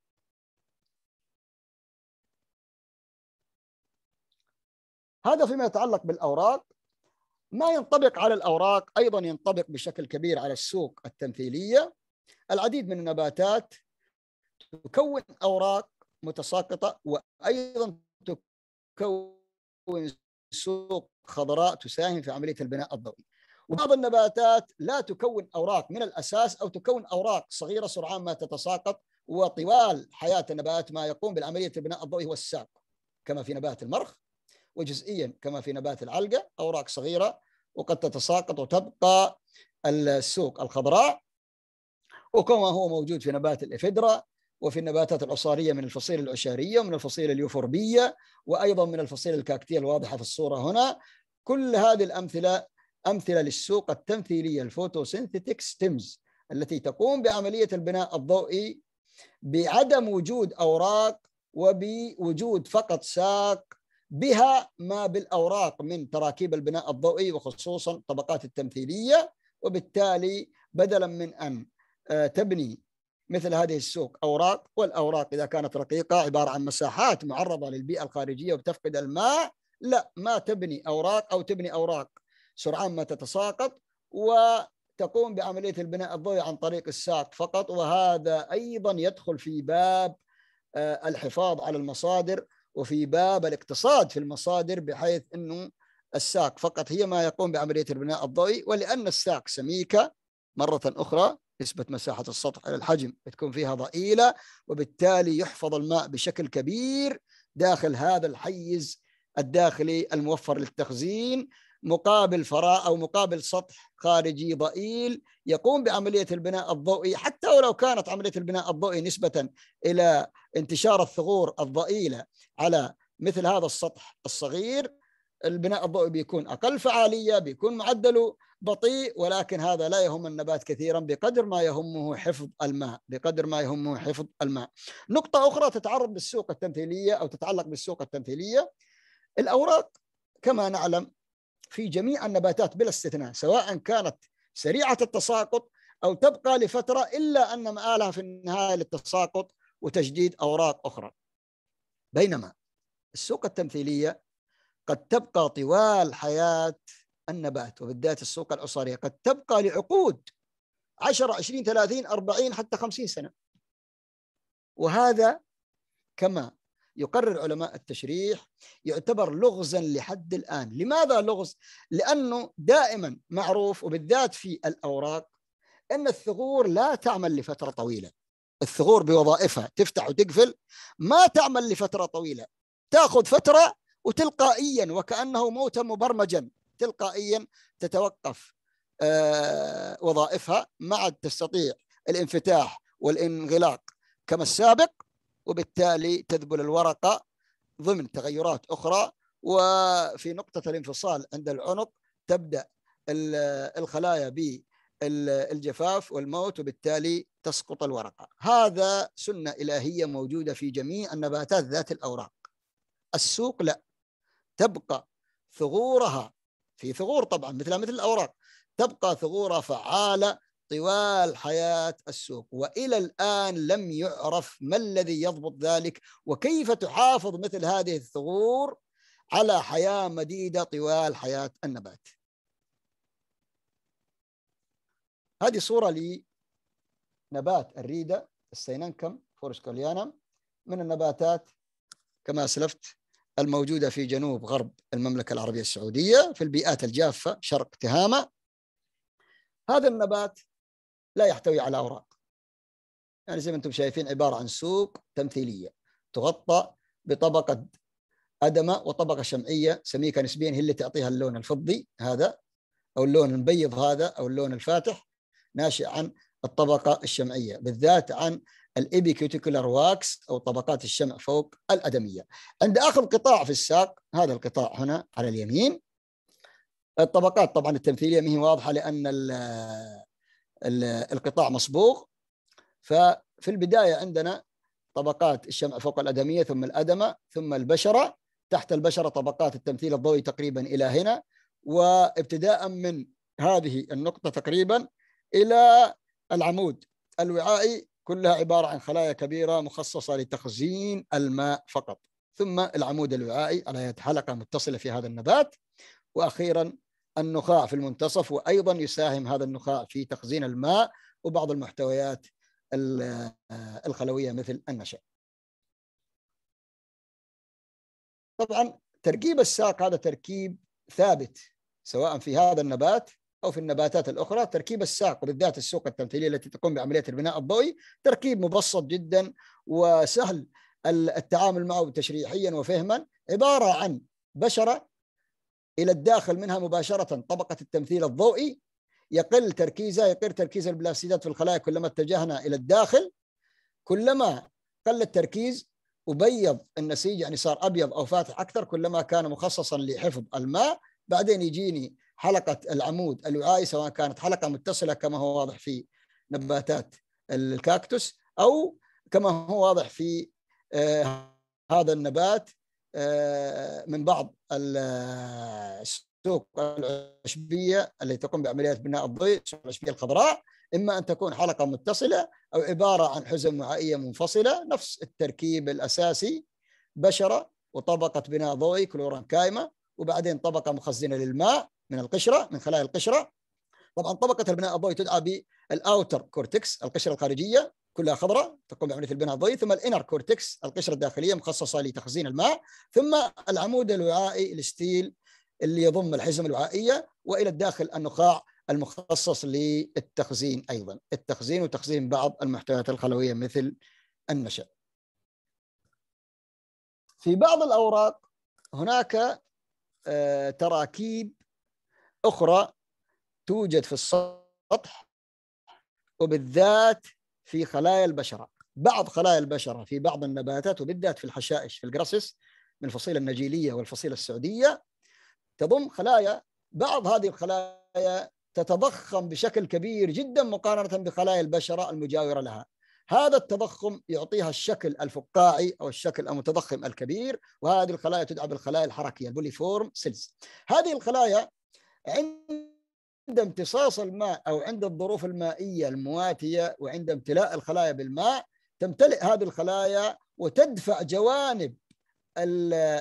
هذا فيما يتعلق بالأوراق ما ينطبق على الأوراق أيضا ينطبق بشكل كبير على السوق التمثيلية العديد من النباتات تكون أوراق متساقطة وأيضا تكون سوق خضراء تساهم في عمليه البناء الضوئي. وبعض النباتات لا تكون اوراق من الاساس او تكون اوراق صغيره سرعان ما تتساقط وطوال حياه النبات ما يقوم بالعمليه البناء الضوئي هو الساق كما في نبات المرخ وجزئيا كما في نبات العلقه اوراق صغيره وقد تتساقط وتبقى السوق الخضراء وكما هو موجود في نبات الافدرا وفي النباتات العصارية من الفصيل العشارية ومن الفصيل اليوفوربية وأيضا من الفصيل الكاكتية الواضحة في الصورة هنا كل هذه الأمثلة أمثلة للسوق التمثيلية الفوتوسينثيتيك ستيمز التي تقوم بعملية البناء الضوئي بعدم وجود أوراق وبوجود فقط ساق بها ما بالأوراق من تراكيب البناء الضوئي وخصوصا الطبقات التمثيلية وبالتالي بدلا من أن آه، تبني مثل هذه السوق أوراق والأوراق إذا كانت رقيقة عبارة عن مساحات معرضة للبيئة الخارجية وتفقد الماء لا ما تبني أوراق أو تبني أوراق سرعان ما تتساقط وتقوم بعملية البناء الضوئي عن طريق الساق فقط وهذا أيضا يدخل في باب آه، الحفاظ على المصادر وفي باب الاقتصاد في المصادر بحيث أنه الساق فقط هي ما يقوم بعملية البناء الضوئي ولأن الساق سميكة مرة أخرى نسبة مساحة السطح إلى الحجم بتكون فيها ضئيلة وبالتالي يحفظ الماء بشكل كبير داخل هذا الحيز الداخلي الموفر للتخزين مقابل فراغ أو مقابل سطح خارجي ضئيل يقوم بعملية البناء الضوئي حتى ولو كانت عملية البناء الضوئي نسبة إلى انتشار الثغور الضئيلة على مثل هذا السطح الصغير البناء الضوئي بيكون أقل فعالية بيكون معدله بطيء ولكن هذا لا يهم النبات كثيرا بقدر ما يهمه حفظ الماء بقدر ما يهمه حفظ الماء نقطة أخرى تتعرض بالسوق التمثيلية أو تتعلق بالسوق التمثيلية الأوراق كما نعلم في جميع النباتات بلا استثناء سواء كانت سريعة التساقط أو تبقى لفترة إلا أن مآلها في النهاية للتساقط وتجديد أوراق أخرى بينما السوق التمثيلية قد تبقى طوال حياة النبات وبالذات السوق العصارية قد تبقى لعقود 10 20 30 40 حتى 50 سنة وهذا كما يقرر علماء التشريح يعتبر لغزا لحد الآن لماذا لغز؟ لأنه دائما معروف وبالذات في الأوراق أن الثغور لا تعمل لفترة طويلة الثغور بوظائفها تفتح وتقفل ما تعمل لفترة طويلة تأخذ فترة وتلقائيا وكأنه موتا مبرمجا تلقائيا تتوقف آه، وظائفها ما عاد تستطيع الانفتاح والانغلاق كما السابق وبالتالي تذبل الورقه ضمن تغيرات اخرى وفي نقطه الانفصال عند العنق تبدا الخلايا بالجفاف والموت وبالتالي تسقط الورقه. هذا سنه الهيه موجوده في جميع النباتات ذات الاوراق. السوق لا تبقى ثغورها في ثغور طبعا مثلها مثل الأوراق تبقى ثغورة فعالة طوال حياة السوق وإلى الآن لم يعرف ما الذي يضبط ذلك وكيف تحافظ مثل هذه الثغور على حياة مديدة طوال حياة النبات هذه صورة لنبات الريدة السيننكم فورسكوليانا من النباتات كما أسلفت الموجودة في جنوب غرب المملكة العربية السعودية في البيئات الجافة شرق تهامة هذا النبات لا يحتوي على أوراق يعني زي ما أنتم شايفين عبارة عن سوق تمثيلية تغطى بطبقة أدمة وطبقة شمعية سميكة نسبيا هي اللي تعطيها اللون الفضي هذا أو اللون المبيض هذا أو اللون الفاتح ناشئ عن الطبقة الشمعية بالذات عن الإبيكيوتيكولار واكس أو طبقات الشمع فوق الأدمية عند آخر قطاع في الساق هذا القطاع هنا على اليمين الطبقات طبعا التمثيلية ما هي واضحة لأن الـ الـ القطاع مصبوغ ففي البداية عندنا طبقات الشمع فوق الأدمية ثم الأدمة ثم البشرة تحت البشرة طبقات التمثيل الضوئي تقريبا إلى هنا وابتداء من هذه النقطة تقريبا إلى العمود الوعائي كلها عبارة عن خلايا كبيرة مخصصة لتخزين الماء فقط ثم العمود الوعائي على يد حلقة متصلة في هذا النبات وأخيرا النخاع في المنتصف وأيضا يساهم هذا النخاع في تخزين الماء وبعض المحتويات الخلوية مثل النشا طبعا تركيب الساق هذا تركيب ثابت سواء في هذا النبات أو في النباتات الأخرى تركيب الساق وبالذات السوق التمثيلية التي تقوم بعملية البناء الضوئي تركيب مبسط جدا وسهل التعامل معه تشريحيا وفهما عبارة عن بشرة إلى الداخل منها مباشرة طبقة التمثيل الضوئي يقل تركيزها يقل تركيز البلاستيدات في الخلايا كلما اتجهنا إلى الداخل كلما قل التركيز وبيض النسيج يعني صار ابيض او فاتح اكثر كلما كان مخصصا لحفظ الماء بعدين يجيني حلقه العمود الوعائي سواء كانت حلقه متصله كما هو واضح في نباتات الكاكتوس او كما هو واضح في آه، هذا النبات آه، من بعض آه، السوق العشبيه التي تقوم بعمليه بناء الضوء العشبيه الخضراء اما ان تكون حلقه متصله او عباره عن حزم وعائيه منفصله نفس التركيب الاساسي بشره وطبقه بناء ضوئي كلوران كايمه وبعدين طبقه مخزنه للماء من القشره من خلايا القشره طبعا طبقه البناء الضوئي تدعى بالاوتر كورتكس القشره الخارجيه كلها خضراء تقوم بعمليه البناء الضوئي ثم الانر كورتكس القشره الداخليه مخصصه لتخزين الماء ثم العمود الوعائي الستيل اللي يضم الحزم الوعائيه والى الداخل النخاع المخصص للتخزين ايضا التخزين وتخزين بعض المحتويات الخلويه مثل النشا في بعض الاوراق هناك آه، تراكيب أخرى توجد في السطح وبالذات في خلايا البشرة بعض خلايا البشرة في بعض النباتات وبالذات في الحشائش في الجراسس من الفصيلة النجيلية والفصيلة السعودية تضم خلايا بعض هذه الخلايا تتضخم بشكل كبير جدا مقارنة بخلايا البشرة المجاورة لها هذا التضخم يعطيها الشكل الفقاعي او الشكل المتضخم الكبير وهذه الخلايا تدعى بالخلايا الحركيه البوليفورم سيلز هذه الخلايا عند امتصاص الماء أو عند الظروف المائية المواتية وعند امتلاء الخلايا بالماء تمتلئ هذه الخلايا وتدفع جوانب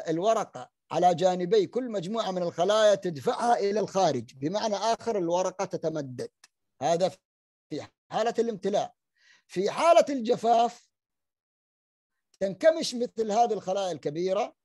الورقة على جانبي كل مجموعة من الخلايا تدفعها إلى الخارج بمعنى آخر الورقة تتمدد هذا في حالة الامتلاء في حالة الجفاف تنكمش مثل هذه الخلايا الكبيرة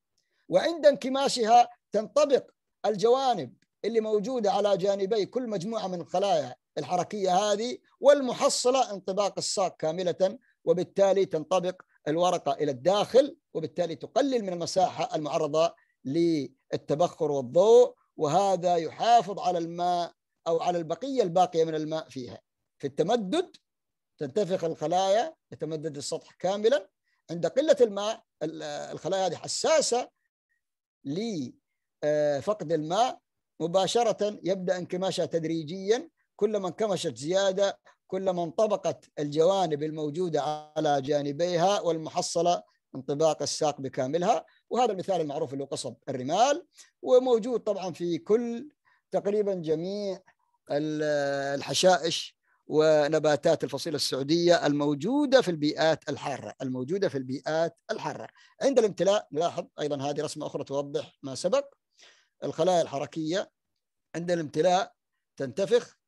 وعند انكماشها تنطبق الجوانب اللي موجودة على جانبي كل مجموعة من الخلايا الحركية هذه والمحصلة انطباق الساق كاملة وبالتالي تنطبق الورقة إلى الداخل وبالتالي تقلل من المساحة المعرضة للتبخر والضوء وهذا يحافظ على الماء أو على البقية الباقية من الماء فيها في التمدد تنتفخ الخلايا يتمدد السطح كاملا عند قلة الماء الخلايا هذه حساسة لفقد الماء مباشرة يبدأ انكماشها تدريجيا كلما انكمشت زيادة كلما انطبقت الجوانب الموجودة على جانبيها والمحصلة انطباق الساق بكاملها وهذا المثال المعروف اللي هو قصب الرمال وموجود طبعا في كل تقريبا جميع الحشائش ونباتات الفصيلة السعودية الموجودة في البيئات الحارة الموجودة في البيئات الحارة عند الامتلاء نلاحظ أيضا هذه رسمة أخرى توضح ما سبق الخلايا الحركيه عند الامتلاء تنتفخ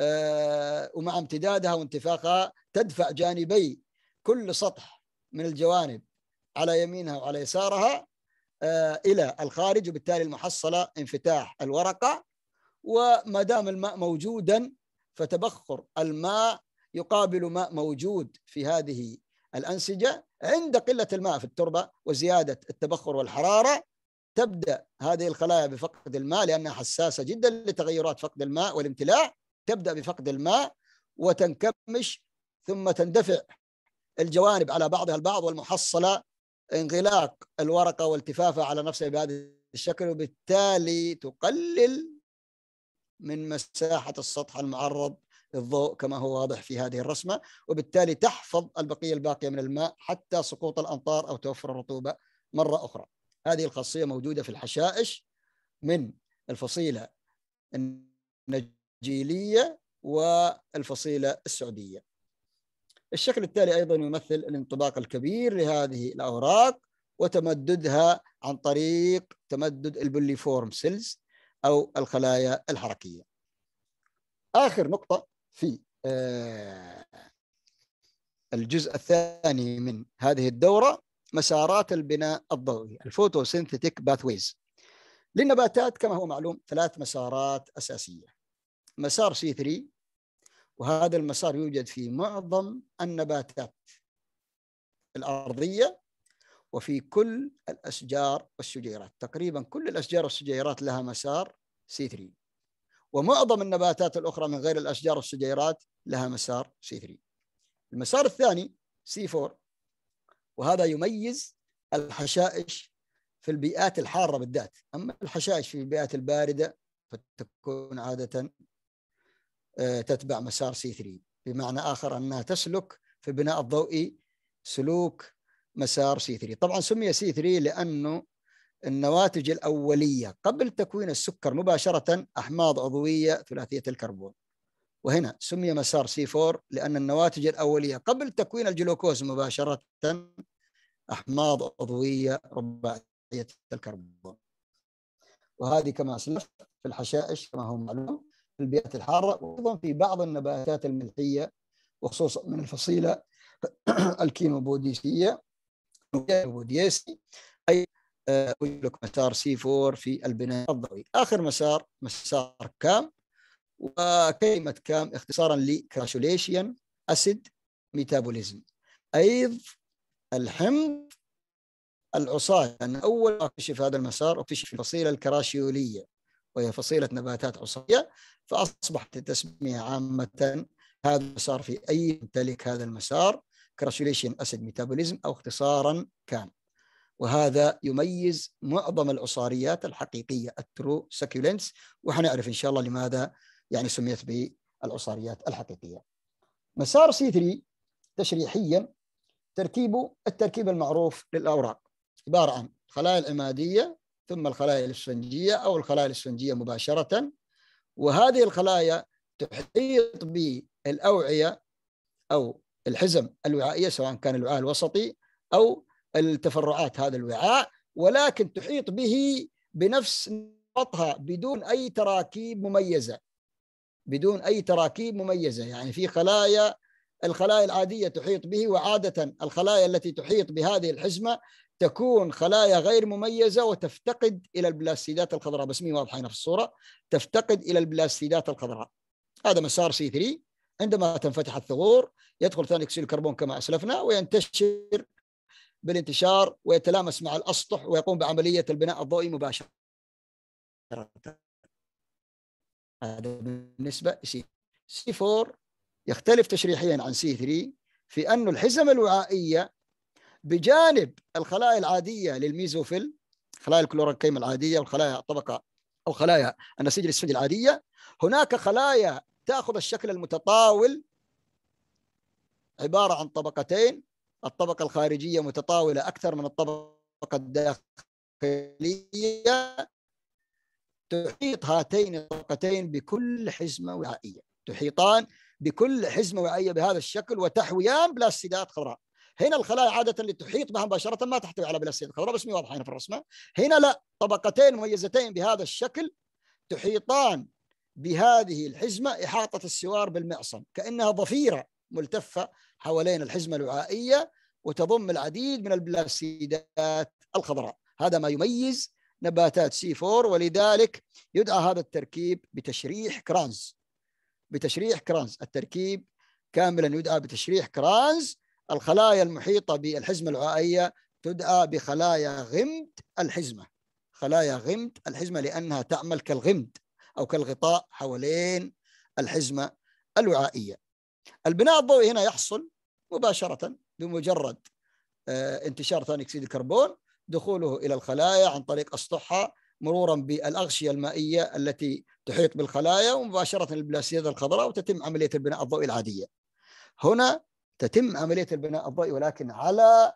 آه، ومع امتدادها وانتفاخها تدفع جانبي كل سطح من الجوانب على يمينها وعلى يسارها آه، الى الخارج وبالتالي المحصله انفتاح الورقه وما دام الماء موجودا فتبخر الماء يقابل ماء موجود في هذه الانسجه عند قله الماء في التربه وزياده التبخر والحراره تبدا هذه الخلايا بفقد الماء لانها حساسه جدا لتغيرات فقد الماء والامتلاء تبدا بفقد الماء وتنكمش ثم تندفع الجوانب على بعضها البعض والمحصله انغلاق الورقه والتفافها على نفسها بهذا الشكل وبالتالي تقلل من مساحه السطح المعرض للضوء كما هو واضح في هذه الرسمه وبالتالي تحفظ البقيه الباقيه من الماء حتى سقوط الامطار او توفر الرطوبه مره اخرى. هذه الخاصية موجودة في الحشائش من الفصيلة النجيلية والفصيلة السعودية الشكل التالي أيضا يمثل الانطباق الكبير لهذه الأوراق وتمددها عن طريق تمدد البوليفورم سيلز أو الخلايا الحركية آخر نقطة في آه، الجزء الثاني من هذه الدورة مسارات البناء الضوئي الفوتوسينثيتيك باثويز للنباتات كما هو معلوم ثلاث مسارات أساسية مسار سي 3 وهذا المسار يوجد في معظم النباتات الأرضية وفي كل الأشجار والشجيرات تقريبا كل الأشجار والشجيرات لها مسار سي 3 ومعظم النباتات الأخرى من غير الأشجار والشجيرات لها مسار سي 3 المسار الثاني سي 4 وهذا يميز الحشائش في البيئات الحارة بالذات أما الحشائش في البيئات الباردة فتكون عادة آه، تتبع مسار سي 3 بمعنى آخر أنها تسلك في البناء الضوئي سلوك مسار سي 3 طبعا سمي سي 3 لأنه النواتج الأولية قبل تكوين السكر مباشرة أحماض عضوية ثلاثية الكربون وهنا سمي مسار سي 4 لأن النواتج الأولية قبل تكوين الجلوكوز مباشرة أحماض عضوية رباعية الكربون وهذه كما أسلفت في الحشائش كما هو معلوم في البيئات الحارة وأيضا في بعض النباتات الملحية وخصوصا من الفصيلة الكينوبوديسية بوديسي أي آه، مسار سي 4 في البناء الضوئي آخر مسار مسار كام وكلمة كام اختصارا لكراشوليشيان أسيد ميتابوليزم أيض الحمض العصاية أن أول ما اكتشف هذا المسار اكتشف الفصيلة الكراشيولية وهي فصيلة نباتات عصاية فأصبحت التسمية عامة هذا المسار في أي يمتلك هذا المسار كراشوليشن أسيد ميتابوليزم أو اختصارا كام وهذا يميز معظم العصاريات الحقيقية الترو سكيولينس وحنعرف إن شاء الله لماذا يعني سميت بالعصاريات الحقيقية مسار سي 3 تشريحيا تركيبه التركيب المعروف للأوراق عبارة عن خلايا العمادية ثم الخلايا الإسفنجية أو الخلايا الإسفنجية مباشرة وهذه الخلايا تحيط بالأوعية أو الحزم الوعائية سواء كان الوعاء الوسطي أو التفرعات هذا الوعاء ولكن تحيط به بنفس نمطها بدون أي تراكيب مميزة بدون أي تراكيب مميزة يعني في خلايا الخلايا العادية تحيط به وعادة الخلايا التي تحيط بهذه الحزمة تكون خلايا غير مميزة وتفتقد إلى البلاستيدات الخضراء بس مين واضحة هنا في الصورة تفتقد إلى البلاستيدات الخضراء هذا مسار سي 3 عندما تنفتح الثغور يدخل ثاني أكسيد الكربون كما أسلفنا وينتشر بالانتشار ويتلامس مع الأسطح ويقوم بعملية البناء الضوئي مباشرة هذا بالنسبة سي سي 4 يختلف تشريحيا عن سي 3 في أن الحزم الوعائية بجانب الخلايا العادية للميزوفيل خلايا الكلوراكيم العادية والخلايا الطبقة أو خلايا النسيج السفنج العادية هناك خلايا تأخذ الشكل المتطاول عبارة عن طبقتين الطبقة الخارجية متطاولة أكثر من الطبقة الداخلية تحيط هاتين الطبقتين بكل حزمة وعائية تحيطان بكل حزمة وعائية بهذا الشكل وتحويان بلاستيدات خضراء هنا الخلايا عادة اللي تحيط بها مباشرة ما تحتوي على بلاستيدات خضراء بس واضحة هنا في الرسمة هنا لا طبقتين مميزتين بهذا الشكل تحيطان بهذه الحزمة إحاطة السوار بالمعصم كأنها ضفيرة ملتفة حوالين الحزمة الوعائية وتضم العديد من البلاستيدات الخضراء هذا ما يميز نباتات سي 4 ولذلك يدعى هذا التركيب بتشريح كرانز بتشريح كرانز التركيب كاملا يدعى بتشريح كرانز الخلايا المحيطة بالحزمة الوعائية تدعى بخلايا غمد الحزمة خلايا غمد الحزمة لأنها تعمل كالغمد أو كالغطاء حوالين الحزمة الوعائية البناء الضوئي هنا يحصل مباشرة بمجرد آه، انتشار ثاني أكسيد الكربون دخوله إلى الخلايا عن طريق أسطحها مرورا بالأغشية المائية التي تحيط بالخلايا ومباشرة البلاسيد الخضراء وتتم عملية البناء الضوئي العادية هنا تتم عملية البناء الضوئي ولكن على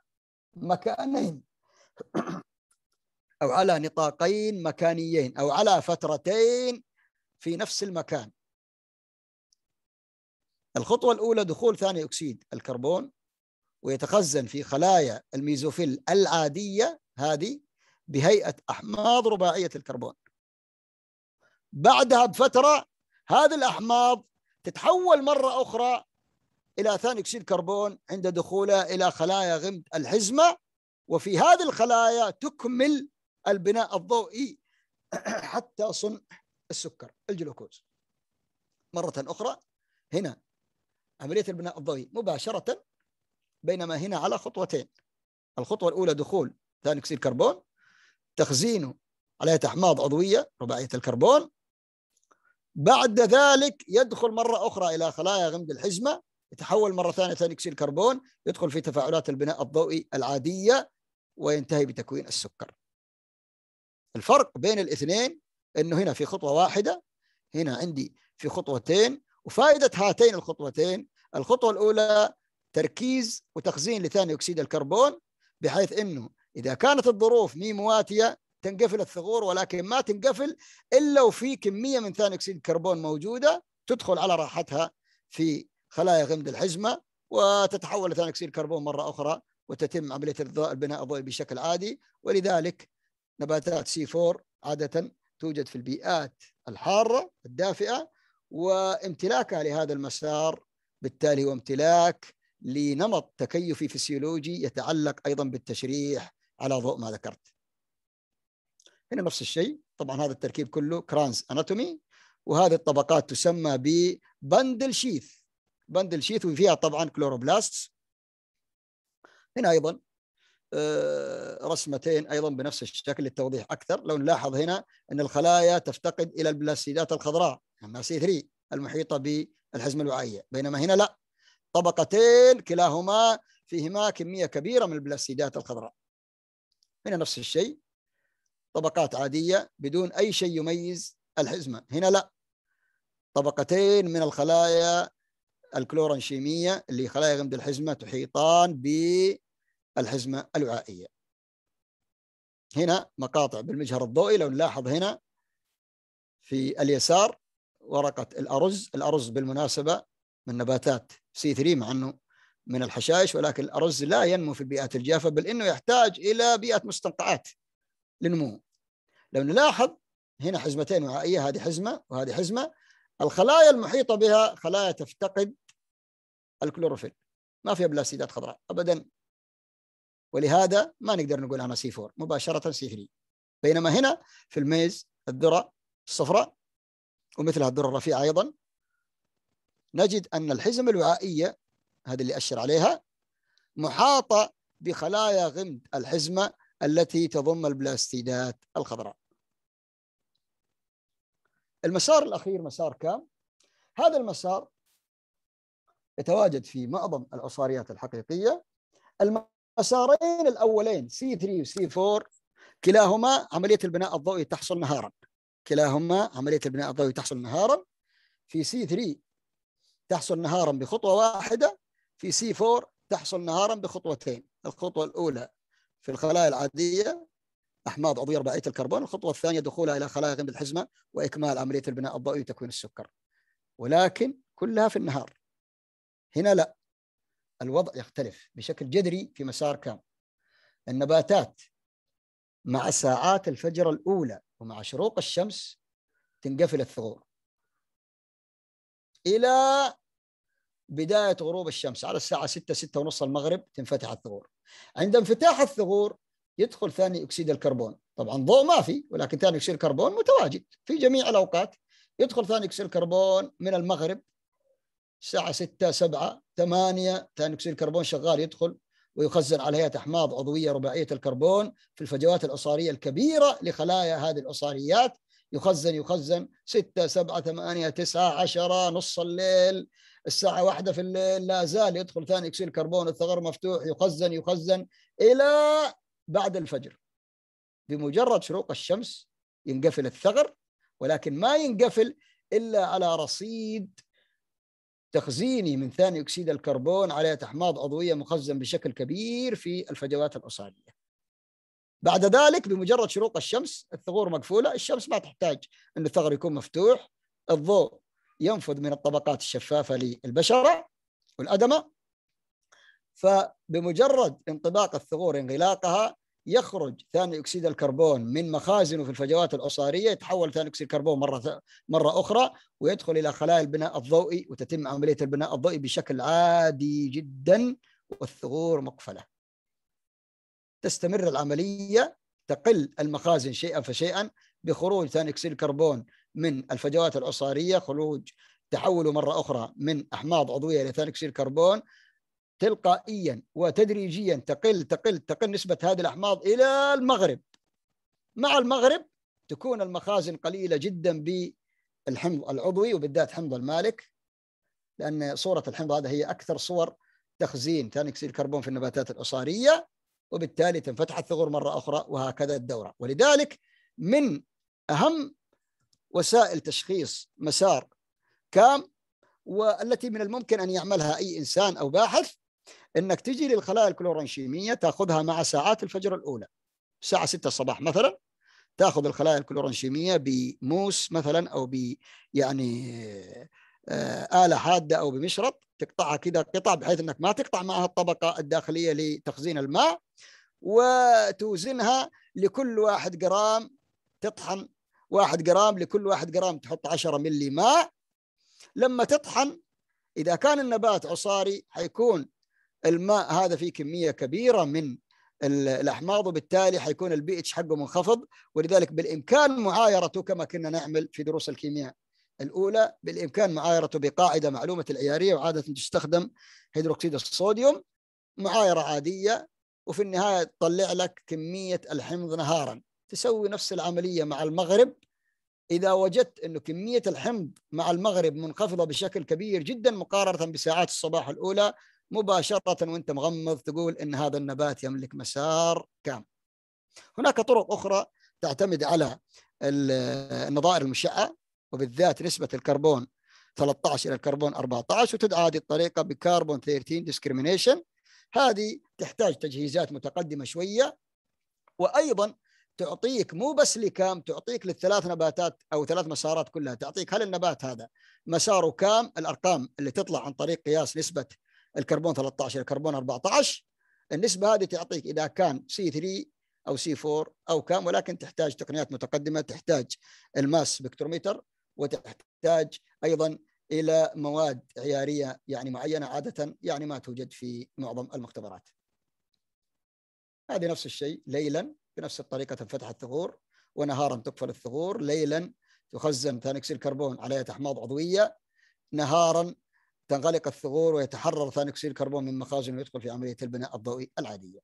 مكانين أو على نطاقين مكانيين أو على فترتين في نفس المكان الخطوة الأولى دخول ثاني أكسيد الكربون ويتخزن في خلايا الميزوفيل العادية هذه بهيئة أحماض رباعية الكربون بعدها بفترة هذه الأحماض تتحول مرة أخرى إلى ثاني أكسيد كربون عند دخولها إلى خلايا غمد الحزمة وفي هذه الخلايا تكمل البناء الضوئي حتى صنع السكر الجلوكوز مرة أخرى هنا عملية البناء الضوئي مباشرة بينما هنا على خطوتين الخطوة الأولى دخول ثاني اكسيد الكربون تخزينه على أحماض عضوية رباعية الكربون بعد ذلك يدخل مرة أخرى إلى خلايا غمد الحزمة يتحول مرة ثانية ثاني أكسيد الكربون يدخل في تفاعلات البناء الضوئي العادية وينتهي بتكوين السكر الفرق بين الاثنين أنه هنا في خطوة واحدة هنا عندي في خطوتين وفائدة هاتين الخطوتين الخطوة الأولى تركيز وتخزين لثاني أكسيد الكربون بحيث أنه إذا كانت الظروف مي مواتية تنقفل الثغور ولكن ما تنقفل إلا وفي كمية من ثاني أكسيد الكربون موجودة تدخل على راحتها في خلايا غمد الحزمة وتتحول لثاني أكسيد الكربون مرة أخرى وتتم عملية البناء الضوئي بشكل عادي ولذلك نباتات سي 4 عادة توجد في البيئات الحارة الدافئة وامتلاكها لهذا المسار بالتالي هو امتلاك لنمط تكيفي فسيولوجي يتعلق ايضا بالتشريح على ضوء ما ذكرت هنا نفس الشيء طبعا هذا التركيب كله كرانز اناتومي وهذه الطبقات تسمى ببندل شيث بندل شيث وفيها طبعا كلوروبلاست هنا ايضا آه، رسمتين ايضا بنفس الشكل للتوضيح اكثر لو نلاحظ هنا ان الخلايا تفتقد الى البلاستيدات الخضراء اما سي 3 المحيطه بالحزمه الوعائيه بينما هنا لا طبقتين كلاهما فيهما كميه كبيره من البلاستيدات الخضراء هنا نفس الشيء طبقات عادية بدون أي شيء يميز الحزمة هنا لا طبقتين من الخلايا الكلورانشيمية اللي خلايا غمد الحزمة تحيطان بالحزمة الوعائية هنا مقاطع بالمجهر الضوئي لو نلاحظ هنا في اليسار ورقة الأرز الأرز بالمناسبة من نباتات سي 3 مع أنه من الحشائش ولكن الأرز لا ينمو في البيئات الجافة بل إنه يحتاج إلى بيئة مستنقعات لنموه لو نلاحظ هنا حزمتين وعائية هذه حزمة وهذه حزمة الخلايا المحيطة بها خلايا تفتقد الكلوروفيل ما فيها بلاستيدات خضراء أبدا ولهذا ما نقدر نقول عنها سي 4 مباشرة سي 3 بينما هنا في الميز الذرة الصفراء ومثلها الذرة الرفيعة أيضا نجد أن الحزم الوعائية هذه اللي أشر عليها محاطة بخلايا غمد الحزمة التي تضم البلاستيدات الخضراء المسار الأخير مسار كام هذا المسار يتواجد في معظم العصاريات الحقيقية المسارين الأولين C3 و C4 كلاهما عملية البناء الضوئي تحصل نهارا كلاهما عملية البناء الضوئي تحصل نهارا في C3 تحصل نهارا بخطوة واحدة في سي 4 تحصل نهارا بخطوتين الخطوة الأولى في الخلايا العادية أحماض عضوية رباعية الكربون الخطوة الثانية دخولها إلى خلايا غمد الحزمة وإكمال عملية البناء الضوئي وتكوين السكر ولكن كلها في النهار هنا لا الوضع يختلف بشكل جذري في مسار كام النباتات مع ساعات الفجر الأولى ومع شروق الشمس تنقفل الثغور إلى بداية غروب الشمس على الساعة 6 6 ونص المغرب تنفتح الثغور عند انفتاح الثغور يدخل ثاني أكسيد الكربون طبعا ضوء ما في ولكن ثاني أكسيد الكربون متواجد في جميع الأوقات يدخل ثاني أكسيد الكربون من المغرب الساعة 6 7 8 ثاني أكسيد الكربون شغال يدخل ويخزن على هيئة أحماض عضوية رباعية الكربون في الفجوات العصارية الكبيرة لخلايا هذه العصاريات يخزن يخزن 6 7 8 9 10 نص الليل الساعة واحدة في الليل لا زال يدخل ثاني أكسيد الكربون الثغر مفتوح يخزن يخزن إلى بعد الفجر بمجرد شروق الشمس ينقفل الثغر ولكن ما ينقفل إلا على رصيد تخزيني من ثاني أكسيد الكربون على أحماض عضوية مخزن بشكل كبير في الفجوات العصارية بعد ذلك بمجرد شروق الشمس الثغور مقفولة الشمس ما تحتاج أن الثغر يكون مفتوح الضوء ينفذ من الطبقات الشفافة للبشرة والأدمة فبمجرد انطباق الثغور انغلاقها يخرج ثاني اكسيد الكربون من مخازنه في الفجوات الأصارية يتحول ثاني اكسيد الكربون مره مره اخرى ويدخل الى خلايا البناء الضوئي وتتم عمليه البناء الضوئي بشكل عادي جدا والثغور مقفله. تستمر العمليه تقل المخازن شيئا فشيئا بخروج ثاني اكسيد الكربون من الفجوات العصارية خروج تحوله مرة أخرى من أحماض عضوية إلى ثاني أكسيد الكربون تلقائيا وتدريجيا تقل تقل تقل نسبة هذه الأحماض إلى المغرب مع المغرب تكون المخازن قليلة جدا بالحمض العضوي وبالذات حمض المالك لأن صورة الحمض هذا هي أكثر صور تخزين ثاني أكسيد الكربون في النباتات العصارية وبالتالي تنفتح الثغور مرة أخرى وهكذا الدورة ولذلك من أهم وسائل تشخيص مسار كام والتي من الممكن أن يعملها أي إنسان أو باحث أنك تجي للخلايا الكلورنشيمية تأخذها مع ساعات الفجر الأولى الساعة 6 الصباح مثلا تأخذ الخلايا الكلورنشيمية بموس مثلا أو ب يعني آه، آلة حادة أو بمشرط تقطعها كذا قطع بحيث أنك ما تقطع معها الطبقة الداخلية لتخزين الماء وتوزنها لكل واحد جرام تطحن واحد جرام لكل واحد جرام تحط 10 ملي ماء لما تطحن إذا كان النبات عصاري حيكون الماء هذا فيه كمية كبيرة من الأحماض وبالتالي حيكون البي اتش حقه منخفض ولذلك بالإمكان معايرته كما كنا نعمل في دروس الكيمياء الأولى بالإمكان معايرته بقاعدة معلومة العيارية وعادة تستخدم هيدروكسيد الصوديوم معايرة عادية وفي النهاية تطلع لك كمية الحمض نهارا تسوي نفس العملية مع المغرب إذا وجدت أن كمية الحمض مع المغرب منخفضة بشكل كبير جدا مقارنة بساعات الصباح الأولى مباشرة وأنت مغمض تقول أن هذا النبات يملك مسار كامل هناك طرق أخرى تعتمد على النظائر المشعة وبالذات نسبة الكربون 13 إلى الكربون 14 وتدعى هذه الطريقة بكربون 13 discrimination هذه تحتاج تجهيزات متقدمة شوية وأيضا تعطيك مو بس لكام تعطيك للثلاث نباتات او ثلاث مسارات كلها تعطيك هل النبات هذا مساره كام الارقام اللي تطلع عن طريق قياس نسبه الكربون 13 الكربون 14 النسبه هذه تعطيك اذا كان سي 3 او سي 4 او كام ولكن تحتاج تقنيات متقدمه تحتاج الماس سبكتروميتر وتحتاج ايضا الى مواد عياريه يعني معينه عاده يعني ما توجد في معظم المختبرات. هذه نفس الشيء ليلا بنفس الطريقة تنفتح الثغور ونهارا تقفل الثغور ليلا تخزن ثاني أكسيد الكربون عليها أحماض عضوية نهارا تنغلق الثغور ويتحرر ثاني اكسيد الكربون من مخازن ويدخل في عمليه البناء الضوئي العاديه.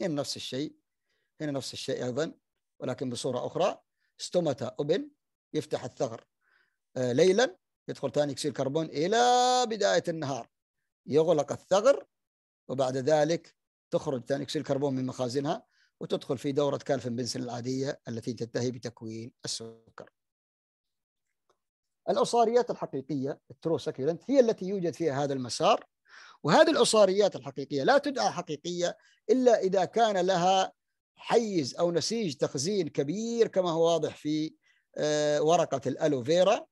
هنا نفس الشيء هنا نفس الشيء ايضا ولكن بصوره اخرى ستوماتا اوبن يفتح الثغر آه، ليلا يدخل ثاني اكسيد الكربون الى بدايه النهار يغلق الثغر وبعد ذلك تخرج ثاني اكسيد الكربون من مخازنها وتدخل في دورة بنسل العادية التي تنتهي بتكوين السكر الأصاريات الحقيقية الترو هي التي يوجد فيها هذا المسار وهذه الأصاريات الحقيقية لا تدعى حقيقية إلا إذا كان لها حيز أو نسيج تخزين كبير كما هو واضح في آه، ورقة الألوفيرا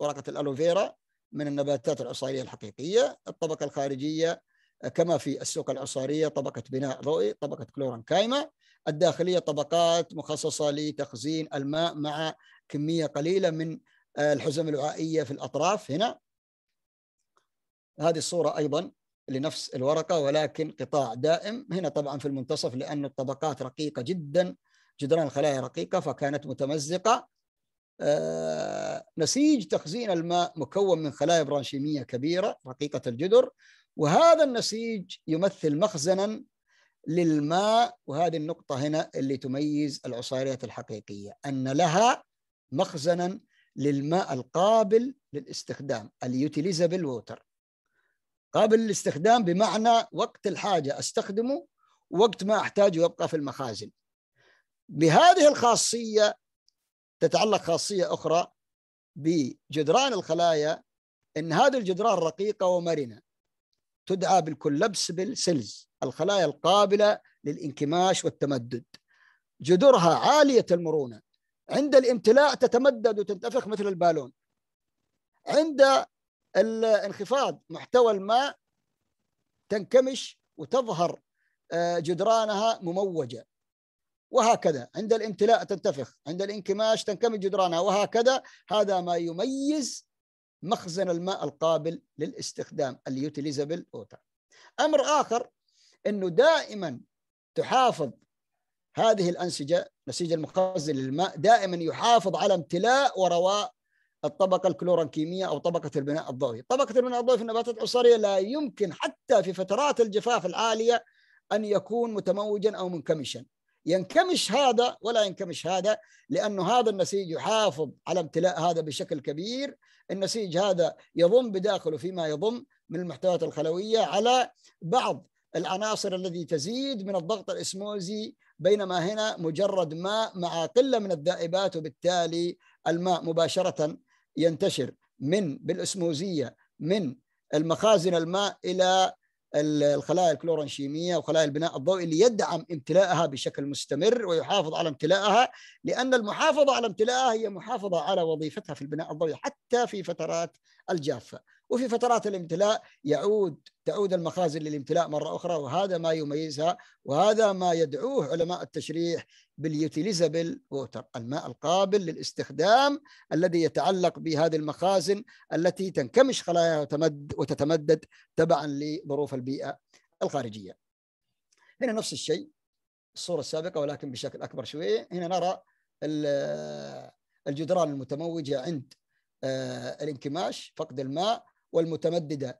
ورقة الألوفيرا من النباتات العصارية الحقيقية الطبقة الخارجية كما في السوق العصارية طبقة بناء ضوئي طبقة كلوران كايمة الداخلية طبقات مخصصة لتخزين الماء مع كمية قليلة من الحزم الوعائية في الأطراف هنا هذه الصورة أيضا لنفس الورقة ولكن قطاع دائم هنا طبعا في المنتصف لأن الطبقات رقيقة جدا جدران الخلايا رقيقة فكانت متمزقة آه، نسيج تخزين الماء مكون من خلايا برانشيمية كبيرة رقيقة الجدر وهذا النسيج يمثل مخزنا للماء وهذه النقطة هنا اللي تميز العصاريات الحقيقية أن لها مخزنا للماء القابل للاستخدام اليوتيليزابل ووتر قابل للاستخدام بمعنى وقت الحاجة أستخدمه وقت ما أحتاجه يبقى في المخازن بهذه الخاصية تتعلق خاصية أخرى بجدران الخلايا أن هذه الجدران رقيقة ومرنة تدعى بالكولابسبل سيلز الخلايا القابلة للانكماش والتمدد جذورها عالية المرونة عند الامتلاء تتمدد وتنتفخ مثل البالون عند انخفاض محتوى الماء تنكمش وتظهر آه، جدرانها مموجة وهكذا عند الامتلاء تنتفخ عند الانكماش تنكمش جدرانها وهكذا هذا ما يميز مخزن الماء القابل للاستخدام اليوتيليزابل ووتر أمر آخر أنه دائما تحافظ هذه الأنسجة نسيج المخزن للماء دائما يحافظ على امتلاء ورواء الطبقة الكلورانكيمية أو طبقة البناء الضوئي طبقة البناء الضوئي في النباتات العصريه لا يمكن حتى في فترات الجفاف العالية أن يكون متموجا أو منكمشا ينكمش هذا ولا ينكمش هذا لأنه هذا النسيج يحافظ على امتلاء هذا بشكل كبير النسيج هذا يضم بداخله فيما يضم من المحتويات الخلوية على بعض العناصر التي تزيد من الضغط الإسموزي بينما هنا مجرد ماء مع قلة من الذائبات وبالتالي الماء مباشرة ينتشر من بالإسموزية من المخازن الماء إلى الخلايا الكلورانشيمية وخلايا البناء الضوئي اللي يدعم امتلاءها بشكل مستمر ويحافظ على امتلاءها لأن المحافظة على امتلاءها هي محافظة على وظيفتها في البناء الضوئي حتى في فترات الجافة وفي فترات الامتلاء يعود تعود المخازن للامتلاء مرة أخرى وهذا ما يميزها وهذا ما يدعوه علماء التشريح باليوتيليزابل ووتر الماء القابل للاستخدام الذي يتعلق بهذه المخازن التي تنكمش خلاياها وتمد وتتمدد تبعا لظروف البيئة الخارجية هنا نفس الشيء الصورة السابقة ولكن بشكل أكبر شوي هنا نرى الجدران المتموجة عند آه، الانكماش فقد الماء والمتمددة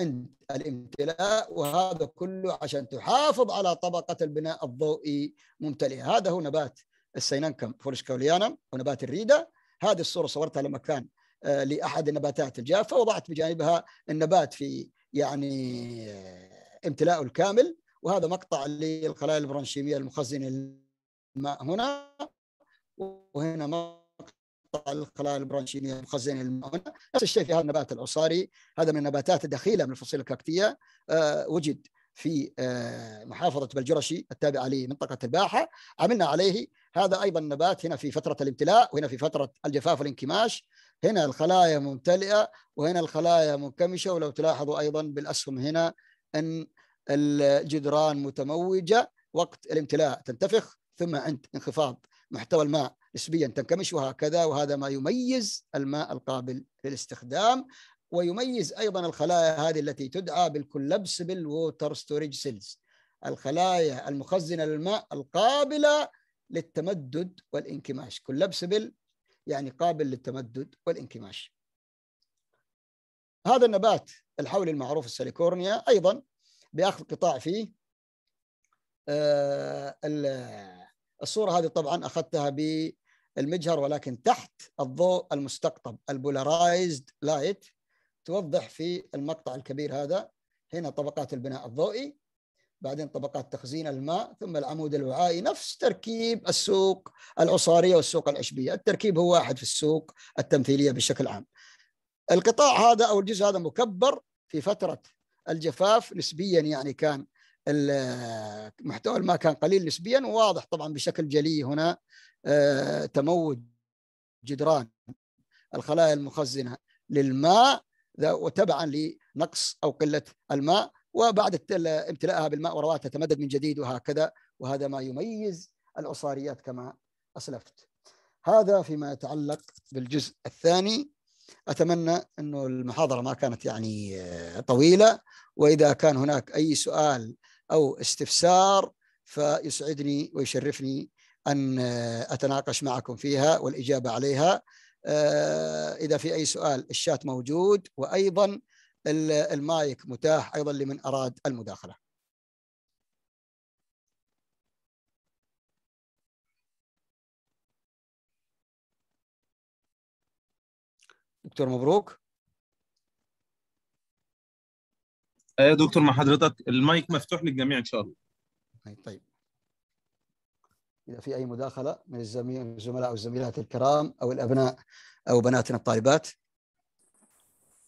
عند الامتلاء وهذا كله عشان تحافظ على طبقة البناء الضوئي ممتلئة هذا هو نبات فورش كوليانا ونبات الريدة هذه الصورة صورتها لما كان آه، لأحد النباتات الجافة وضعت بجانبها النبات في يعني آه، امتلاءه الكامل وهذا مقطع للخلايا البرونشيمية المخزنة الماء هنا وهنا على الخلايا البرانشينيه المخزنه نفس الشيء في هذا النبات العصاري هذا من النباتات الدخيله من الفصيله الكاكتيه أه وجد في أه محافظه بلجرشي التابعه لمنطقه الباحه عملنا عليه هذا ايضا نبات هنا في فتره الامتلاء وهنا في فتره الجفاف والانكماش هنا الخلايا ممتلئه وهنا الخلايا منكمشه ولو تلاحظوا ايضا بالاسهم هنا ان الجدران متموجه وقت الامتلاء تنتفخ ثم عند انخفاض محتوى الماء نسبيا تنكمش وهكذا وهذا ما يميز الماء القابل للاستخدام ويميز ايضا الخلايا هذه التي تدعى بالكولابسبل ووتر ستوريج سيلز الخلايا المخزنه للماء القابله للتمدد والانكماش كولابسبل يعني قابل للتمدد والانكماش هذا النبات الحولي المعروف السيليكورنيا ايضا باخذ قطاع فيه آه، الصوره هذه طبعا اخذتها ب المجهر ولكن تحت الضوء المستقطب البولارايزد لايت توضح في المقطع الكبير هذا هنا طبقات البناء الضوئي بعدين طبقات تخزين الماء ثم العمود الوعائي نفس تركيب السوق العصاريه والسوق العشبيه، التركيب هو واحد في السوق التمثيليه بشكل عام. القطاع هذا او الجزء هذا مكبر في فتره الجفاف نسبيا يعني كان محتوى الماء كان قليل نسبيا وواضح طبعا بشكل جلي هنا آه، تموج جدران الخلايا المخزنه للماء وتبعا لنقص او قله الماء وبعد امتلاءها بالماء ورواتها تتمدد من جديد وهكذا وهذا ما يميز العصاريات كما اسلفت. هذا فيما يتعلق بالجزء الثاني اتمنى انه المحاضره ما كانت يعني آه، طويله واذا كان هناك اي سؤال أو استفسار فيسعدني ويشرفني أن آه، أتناقش معكم فيها والإجابة عليها آه، إذا في أي سؤال الشات موجود وأيضا المايك متاح أيضا لمن أراد المداخلة دكتور مبروك آه، يا دكتور مع حضرتك المايك مفتوح للجميع ان شاء الله طيب, طيب. اذا في اي مداخله من الزملاء او الزميلات الكرام او الابناء او بناتنا الطالبات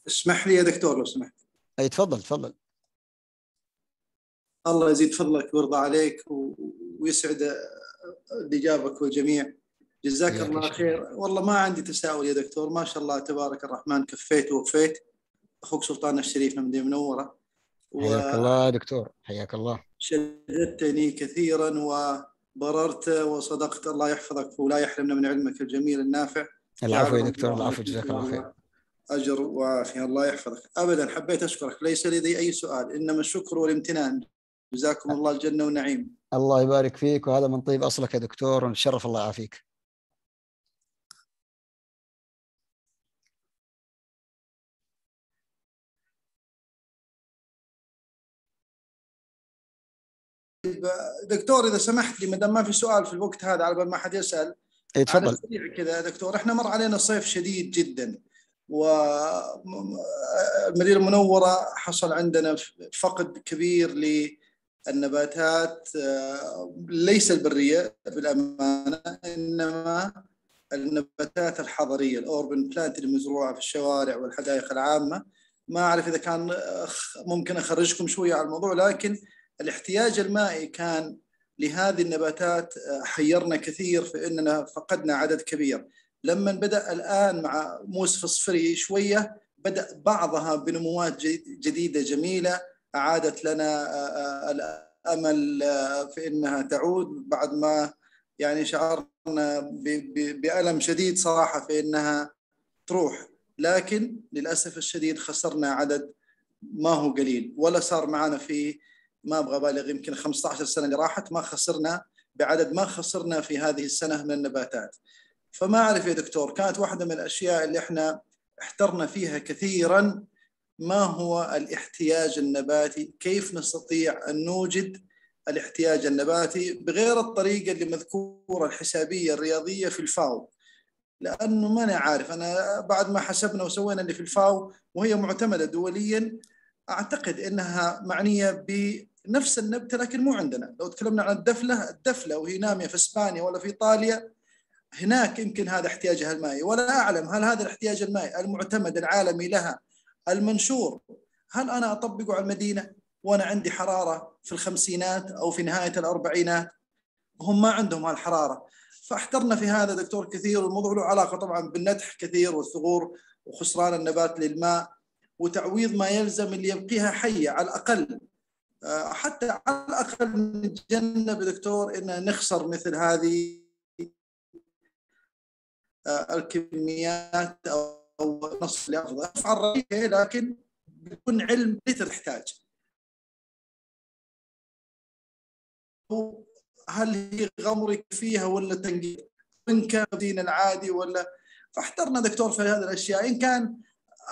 اسمح لي يا دكتور لو سمحت اي تفضل تفضل الله يزيد فضلك ويرضى عليك ويسعد اللي جابك والجميع جزاك الله خير والله ما عندي تساؤل يا دكتور ما شاء الله تبارك الرحمن كفيت ووفيت اخوك سلطان الشريف من المنوره و... حياك الله دكتور حياك الله شددتني كثيرا وبررت وصدقت الله يحفظك ولا يحرمنا من علمك الجميل النافع العفو يا دكتور العفو جزاك الله خير اجر وعافيه الله يحفظك ابدا حبيت اشكرك ليس لدي اي سؤال انما الشكر والامتنان جزاكم الله الجنه والنعيم الله يبارك فيك وهذا من طيب اصلك يا دكتور ونشرف الله يعافيك دكتور اذا سمحت لي ما دام ما في سؤال في الوقت هذا على بال ما حد يسال إيه، تفضل كذا دكتور احنا مر علينا صيف شديد جدا والمدينه المنوره حصل عندنا فقد كبير للنباتات ليس البريه بالامانه انما النباتات الحضريه الاوربن بلانت المزروعه في الشوارع والحدائق العامه ما اعرف اذا كان ممكن اخرجكم شويه على الموضوع لكن الاحتياج المائي كان لهذه النباتات آه، حيرنا كثير في اننا فقدنا عدد كبير لما بدا الان مع موس فصفري شويه بدا بعضها بنموات جديده جميله اعادت لنا آه، آه، الامل في انها تعود بعد ما يعني شعرنا بالم شديد صراحه في انها تروح لكن للاسف الشديد خسرنا عدد ما هو قليل ولا صار معنا في ما ابغى ابالغ يمكن 15 سنه اللي راحت ما خسرنا بعدد ما خسرنا في هذه السنه من النباتات. فما اعرف يا دكتور كانت واحده من الاشياء اللي احنا احترنا فيها كثيرا ما هو الاحتياج النباتي؟ كيف نستطيع ان نوجد الاحتياج النباتي بغير الطريقه اللي مذكوره الحسابيه الرياضيه في الفاو لانه ما عارف انا بعد ما حسبنا وسوينا اللي في الفاو وهي معتمده دوليا اعتقد انها معنيه نفس النبته لكن مو عندنا لو تكلمنا عن الدفله الدفله وهي ناميه في اسبانيا ولا في ايطاليا هناك يمكن هذا احتياجها المائي ولا اعلم هل هذا الاحتياج المائي المعتمد العالمي لها المنشور هل انا اطبقه على المدينه وانا عندي حراره في الخمسينات او في نهايه الاربعينات هم ما عندهم هالحراره فاحترنا في هذا دكتور كثير والموضوع له علاقه طبعا بالنتح كثير والثغور وخسران النبات للماء وتعويض ما يلزم اللي يبقيها حيه على الاقل آه، حتى على الاقل نتجنب دكتور ان نخسر مثل هذه آه، الكميات او نص الافضل لكن بدون علم متى تحتاج هل هي غمرك فيها ولا تنقيل ان كان دين العادي ولا فاحترنا دكتور في هذه الاشياء ان كان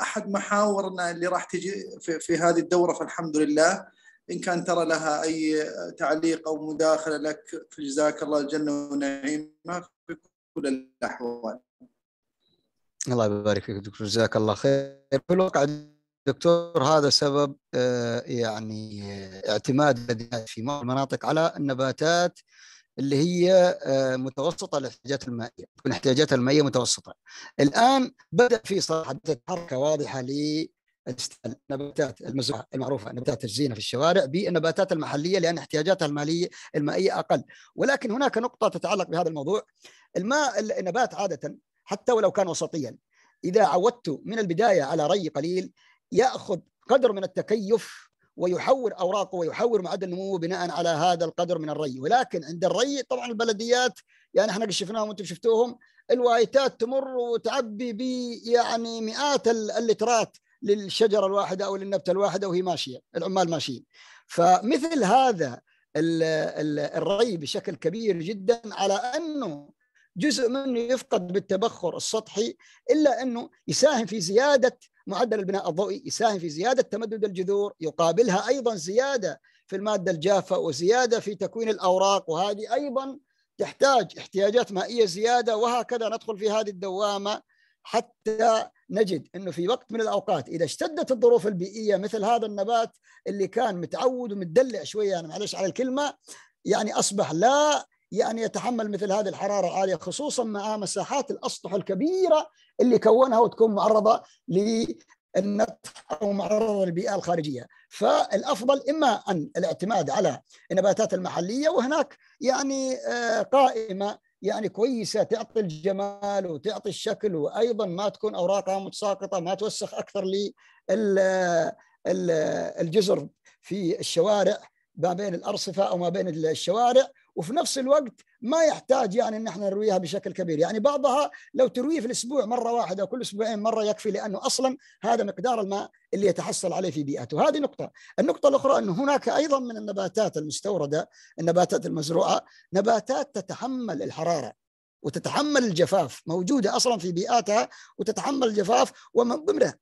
احد محاورنا اللي راح تجي في, في هذه الدوره فالحمد لله إن كان ترى لها أي تعليق أو مداخلة لك فجزاك الله الجنة ونعيمها في كل الأحوال الله يبارك فيك دكتور جزاك الله خير في الواقع دكتور هذا سبب آه، يعني آه، اعتماد في بعض المناطق على النباتات اللي هي آه، متوسطه الاحتياجات المائيه، تكون احتياجاتها المائيه متوسطه. الان بدا في صراحه حركه واضحه النباتات نباتات المزروعه المعروفه نباتات الزينه في الشوارع بالنباتات المحليه لان احتياجاتها الماليه المائيه اقل، ولكن هناك نقطه تتعلق بهذا الموضوع الماء النبات عاده حتى ولو كان وسطيا اذا عودت من البدايه على ري قليل ياخذ قدر من التكيف ويحور اوراقه ويحور معدل نموه بناء على هذا القدر من الري، ولكن عند الري طبعا البلديات يعني احنا شفناهم وانتم شفتوهم الوايتات تمر وتعبي ب يعني مئات اللترات للشجره الواحده او للنبته الواحده وهي ماشيه العمال ماشيين فمثل هذا الري بشكل كبير جدا على انه جزء منه يفقد بالتبخر السطحي الا انه يساهم في زياده معدل البناء الضوئي يساهم في زياده تمدد الجذور يقابلها ايضا زياده في الماده الجافه وزياده في تكوين الاوراق وهذه ايضا تحتاج احتياجات مائيه زياده وهكذا ندخل في هذه الدوامه حتى نجد انه في وقت من الاوقات اذا اشتدت الظروف البيئيه مثل هذا النبات اللي كان متعود ومتدلع شويه انا يعني معلش على الكلمه يعني اصبح لا يعني يتحمل مثل هذه الحراره العاليه خصوصا مع مساحات الاسطح الكبيره اللي كونها وتكون معرضه للنطح او معرضه للبيئه الخارجيه، فالافضل اما ان الاعتماد على النباتات المحليه وهناك يعني آه، قائمه يعني كويسه تعطي الجمال وتعطي الشكل وايضا ما تكون اوراقها متساقطه ما توسخ اكثر لي الجزر في الشوارع ما بين الارصفه او ما بين الشوارع وفي نفس الوقت ما يحتاج يعني ان احنا نرويها بشكل كبير يعني بعضها لو ترويه في الاسبوع مره واحده او كل اسبوعين مره يكفي لانه اصلا هذا مقدار الماء اللي يتحصل عليه في بيئته هذه نقطه النقطه الاخرى انه هناك ايضا من النباتات المستورده النباتات المزروعه نباتات تتحمل الحراره وتتحمل الجفاف موجوده اصلا في بيئاتها وتتحمل الجفاف ومن ضمنها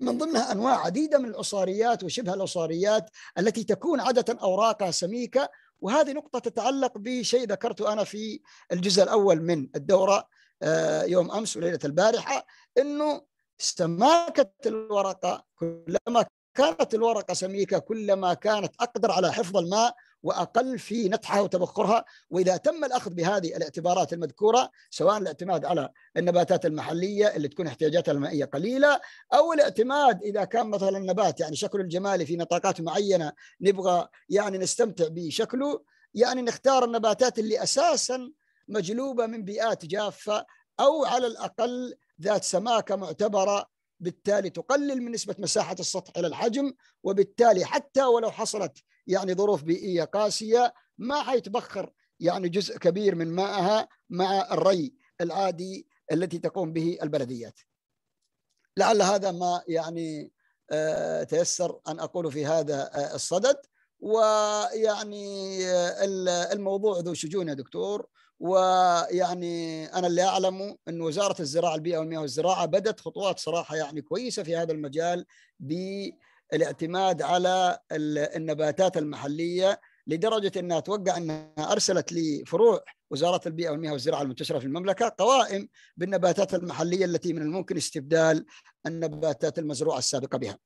من ضمنها أنواع عديدة من العصاريات وشبه العصاريات التي تكون عادة أوراقها سميكة وهذه نقطة تتعلق بشيء ذكرته أنا في الجزء الأول من الدورة آه، يوم أمس وليلة البارحة أنه سماكة الورقة كلما كانت الورقة سميكة كلما كانت أقدر على حفظ الماء واقل في نتحها وتبخرها واذا تم الاخذ بهذه الاعتبارات المذكوره سواء الاعتماد على النباتات المحليه اللي تكون احتياجاتها المائيه قليله او الاعتماد اذا كان مثلا النبات يعني شكله الجمالي في نطاقات معينه نبغى يعني نستمتع بشكله يعني نختار النباتات اللي اساسا مجلوبه من بيئات جافه او على الاقل ذات سماكه معتبره بالتالي تقلل من نسبه مساحه السطح الى الحجم وبالتالي حتى ولو حصلت يعني ظروف بيئيه قاسيه ما حيتبخر يعني جزء كبير من مائها مع الري العادي التي تقوم به البلديات. لعل هذا ما يعني آه، تيسر ان اقول في هذا آه، الصدد ويعني آه، الموضوع ذو شجون يا دكتور ويعني انا اللي اعلمه ان وزاره الزراعه البيئه والمياه والزراعه بدات خطوات صراحه يعني كويسه في هذا المجال ب الاعتماد على النباتات المحليه لدرجه انها اتوقع انها ارسلت لفروع وزاره البيئه والمياه والزراعه المنتشره في المملكه قوائم بالنباتات المحليه التي من الممكن استبدال النباتات المزروعه السابقه بها.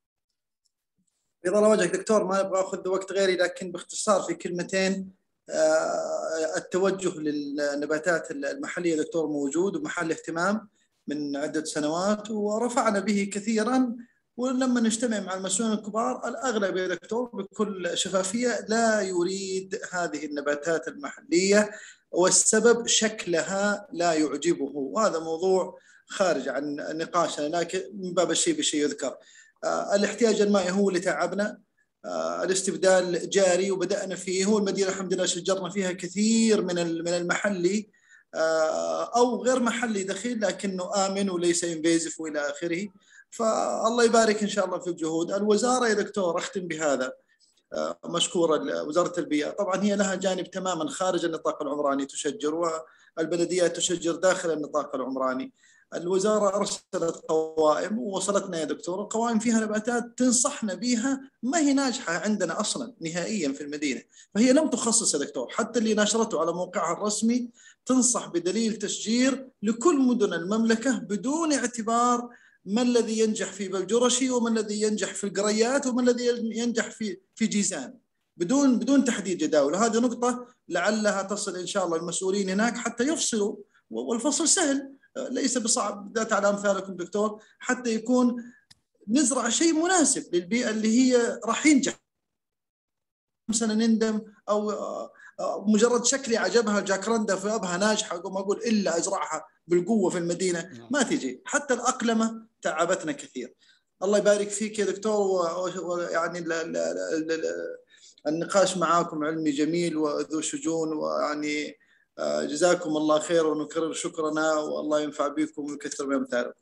بيض الله وجهك دكتور ما ابغى اخذ وقت غيري لكن باختصار في كلمتين آه، التوجه للنباتات المحليه دكتور موجود ومحل اهتمام من عده سنوات ورفعنا به كثيرا ولما نجتمع مع المسؤولين الكبار الاغلب يا دكتور بكل شفافيه لا يريد هذه النباتات المحليه والسبب شكلها لا يعجبه وهذا موضوع خارج عن نقاشنا لكن من باب الشيء بالشيء يذكر آه، الاحتياج المائي هو اللي تعبنا آه، الاستبدال جاري وبدانا فيه هو المدينه الحمد لله شجرنا فيها كثير من من المحلي آه، او غير محلي دخيل لكنه امن وليس انفيزف والى اخره فالله يبارك ان شاء الله في الجهود الوزاره يا دكتور اختم بهذا آه، مشكورة وزارة البيئة طبعا هي لها جانب تماما خارج النطاق العمراني تشجر والبلديات تشجر داخل النطاق العمراني الوزارة أرسلت قوائم ووصلتنا يا دكتور القوائم فيها نباتات تنصحنا بها ما هي ناجحة عندنا أصلا نهائيا في المدينة فهي لم تخصص يا دكتور حتى اللي نشرته على موقعها الرسمي تنصح بدليل تشجير لكل مدن المملكة بدون اعتبار ما الذي ينجح في بلجرشي وما الذي ينجح في القريات وما الذي ينجح في في جيزان بدون بدون تحديد جداول هذه نقطة لعلها تصل إن شاء الله المسؤولين هناك حتى يفصلوا والفصل سهل آه، ليس بصعب بالذات على أمثالكم دكتور حتى يكون نزرع شيء مناسب للبيئة اللي هي راح ينجح مثلا نندم أو آه، آه، مجرد شكلي عجبها جاكرندا في ابها ناجحه اقول الا ازرعها بالقوه في المدينه نعم. ما تجي حتى الاقلمه تعبتنا كثير الله يبارك فيك يا دكتور ويعني النقاش معاكم علمي جميل وذو شجون ويعني آه، جزاكم الله خير ونكرر شكرنا والله ينفع بكم ويكثر من امثالكم.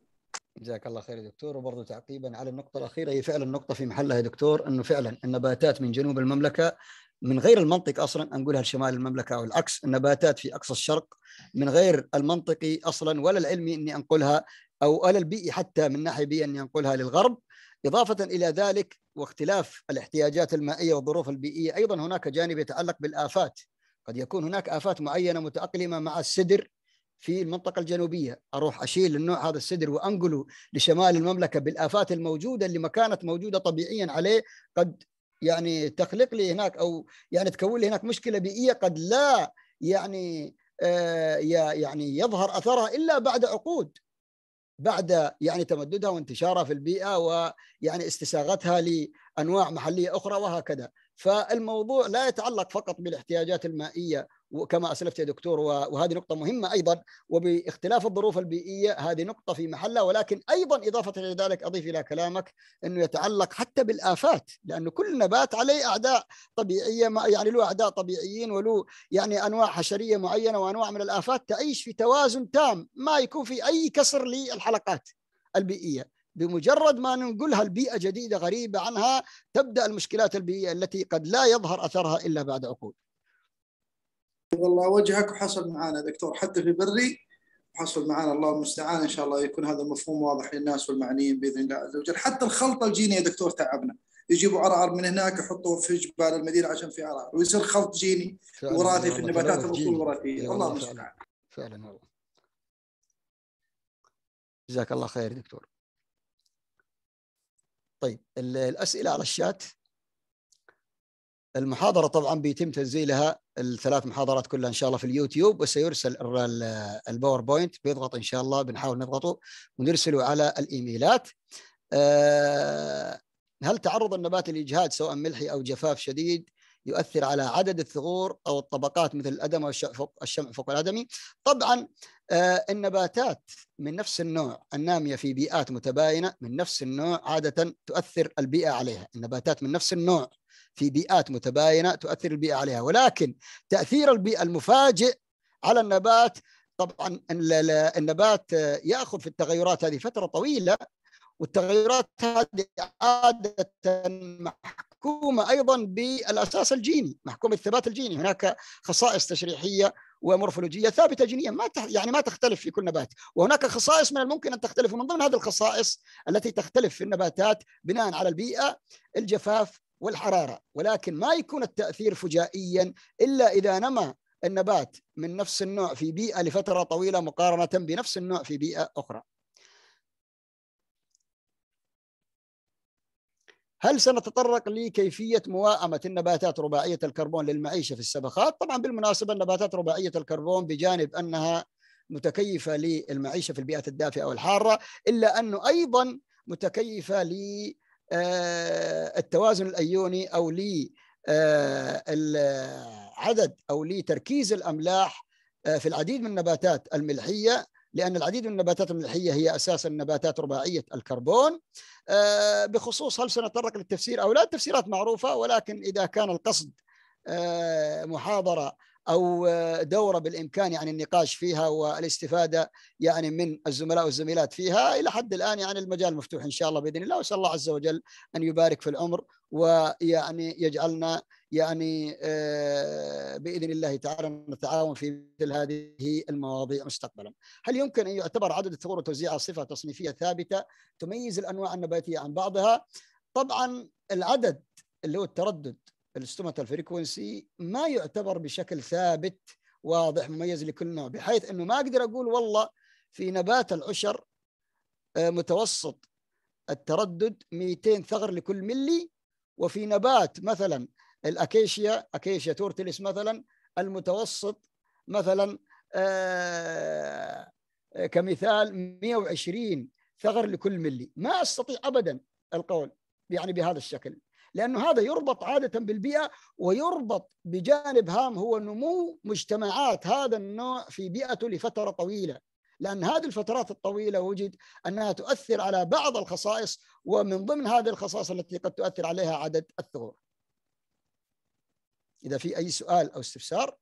جزاك الله خير يا دكتور وبرضه تعقيبا على النقطة الأخيرة هي فعلا النقطة في محلها يا دكتور أنه فعلا النباتات من جنوب المملكة من غير المنطق اصلا نقولها لشمال المملكه او العكس النباتات في اقصى الشرق من غير المنطقي اصلا ولا العلمي اني انقلها أو ألل البيئي حتى من ناحية بيئية أن ينقلها للغرب إضافة إلى ذلك واختلاف الاحتياجات المائية والظروف البيئية أيضا هناك جانب يتعلق بالآفات قد يكون هناك آفات معينة متأقلمة مع السدر في المنطقة الجنوبية أروح أشيل النوع هذا السدر وأنقله لشمال المملكة بالآفات الموجودة اللي ما كانت موجودة طبيعيا عليه قد يعني تخلق لي هناك أو يعني تكون لي هناك مشكلة بيئية قد لا يعني آه يعني يظهر أثرها إلا بعد عقود بعد يعني تمددها وانتشارها في البيئه ويعني استساغتها لانواع محليه اخرى وهكذا فالموضوع لا يتعلق فقط بالاحتياجات المائيه وكما اسلفت يا دكتور وهذه نقطه مهمه ايضا وباختلاف الظروف البيئيه هذه نقطه في محلها ولكن ايضا اضافه الى ذلك اضيف الى كلامك انه يتعلق حتى بالافات لانه كل نبات عليه اعداء طبيعيه ما يعني له اعداء طبيعيين وله يعني انواع حشريه معينه وانواع من الافات تعيش في توازن تام ما يكون في اي كسر للحلقات البيئيه بمجرد ما ننقلها لبيئه جديده غريبه عنها تبدا المشكلات البيئيه التي قد لا يظهر اثرها الا بعد عقود والله وجهك وحصل معانا دكتور حتى في بري حصل معانا الله المستعان ان شاء الله يكون هذا المفهوم واضح للناس والمعنيين باذن الله عز وجل حتى الخلطه الجينيه دكتور تعبنا يجيبوا عرعر من هناك يحطوه في جبال المدينه عشان في عرعر ويصير خلط جيني وراثي في النباتات الاصول الوراثيه الله المستعان فعلا والله جزاك الله خير دكتور طيب الاسئله على الشات المحاضرة طبعا بيتم تنزيلها الثلاث محاضرات كلها إن شاء الله في اليوتيوب وسيرسل الباوربوينت بيضغط إن شاء الله بنحاول نضغطه ونرسله على الإيميلات آه، هل تعرض النبات لإجهاد سواء ملحي أو جفاف شديد يؤثر على عدد الثغور أو الطبقات مثل الأدم والشمع فوق الأدمي طبعا آه، النباتات من نفس النوع النامية في بيئات متباينة من نفس النوع عادة تؤثر البيئة عليها النباتات من نفس النوع في بيئات متباينه تؤثر البيئه عليها ولكن تاثير البيئه المفاجئ على النبات طبعا النبات ياخذ في التغيرات هذه فتره طويله والتغيرات هذه عاده محكومه ايضا بالاساس الجيني، محكومه الثبات الجيني، هناك خصائص تشريحيه ومورفولوجيه ثابته جينيا ما تح... يعني ما تختلف في كل نبات، وهناك خصائص من الممكن ان تختلف ومن ضمن هذه الخصائص التي تختلف في النباتات بناء على البيئه الجفاف والحرارة ولكن ما يكون التأثير فجائيا إلا إذا نما النبات من نفس النوع في بيئة لفترة طويلة مقارنة بنفس النوع في بيئة أخرى هل سنتطرق لكيفية مواءمة النباتات رباعية الكربون للمعيشة في السبخات؟ طبعا بالمناسبة النباتات رباعية الكربون بجانب أنها متكيفة للمعيشة في البيئة الدافئة والحارة إلا أنه أيضا متكيفة لي آه، التوازن الايوني او آه، عدد او لتركيز الاملاح آه، في العديد من النباتات الملحيه لان العديد من النباتات الملحيه هي اساسا نباتات رباعيه الكربون بخصوص هل سنتطرق للتفسير او لا التفسيرات معروفه ولكن اذا كان القصد محاضره او دوره بالامكان يعني النقاش فيها والاستفاده يعني من الزملاء والزميلات فيها الى حد الان يعني المجال مفتوح ان شاء الله باذن الله واسال الله عز وجل ان يبارك في العمر ويعني يجعلنا يعني آه، باذن الله تعالى نتعاون في مثل هذه المواضيع مستقبلا. هل يمكن ان يعتبر عدد الثغور وتوزيع صفه تصنيفيه ثابته تميز الانواع النباتيه عن بعضها؟ طبعا العدد اللي هو التردد الاستوماتا الفريكونسي ما يعتبر بشكل ثابت واضح مميز لكل نوع بحيث انه ما اقدر اقول والله في نبات العشر آه، متوسط التردد 200 ثغر لكل ملي وفي نبات مثلا الاكيشيا اكيشيا تورتلس مثلا المتوسط مثلا آه، آه، كمثال 120 ثغر لكل ملي ما استطيع ابدا القول يعني بهذا الشكل لأنه هذا يربط عادة بالبيئة ويربط بجانب هام هو نمو مجتمعات هذا النوع في بيئته لفترة طويلة لأن هذه الفترات الطويلة وجد أنها تؤثر على بعض الخصائص ومن ضمن هذه الخصائص التي قد تؤثر عليها عدد الثغور إذا في أي سؤال أو استفسار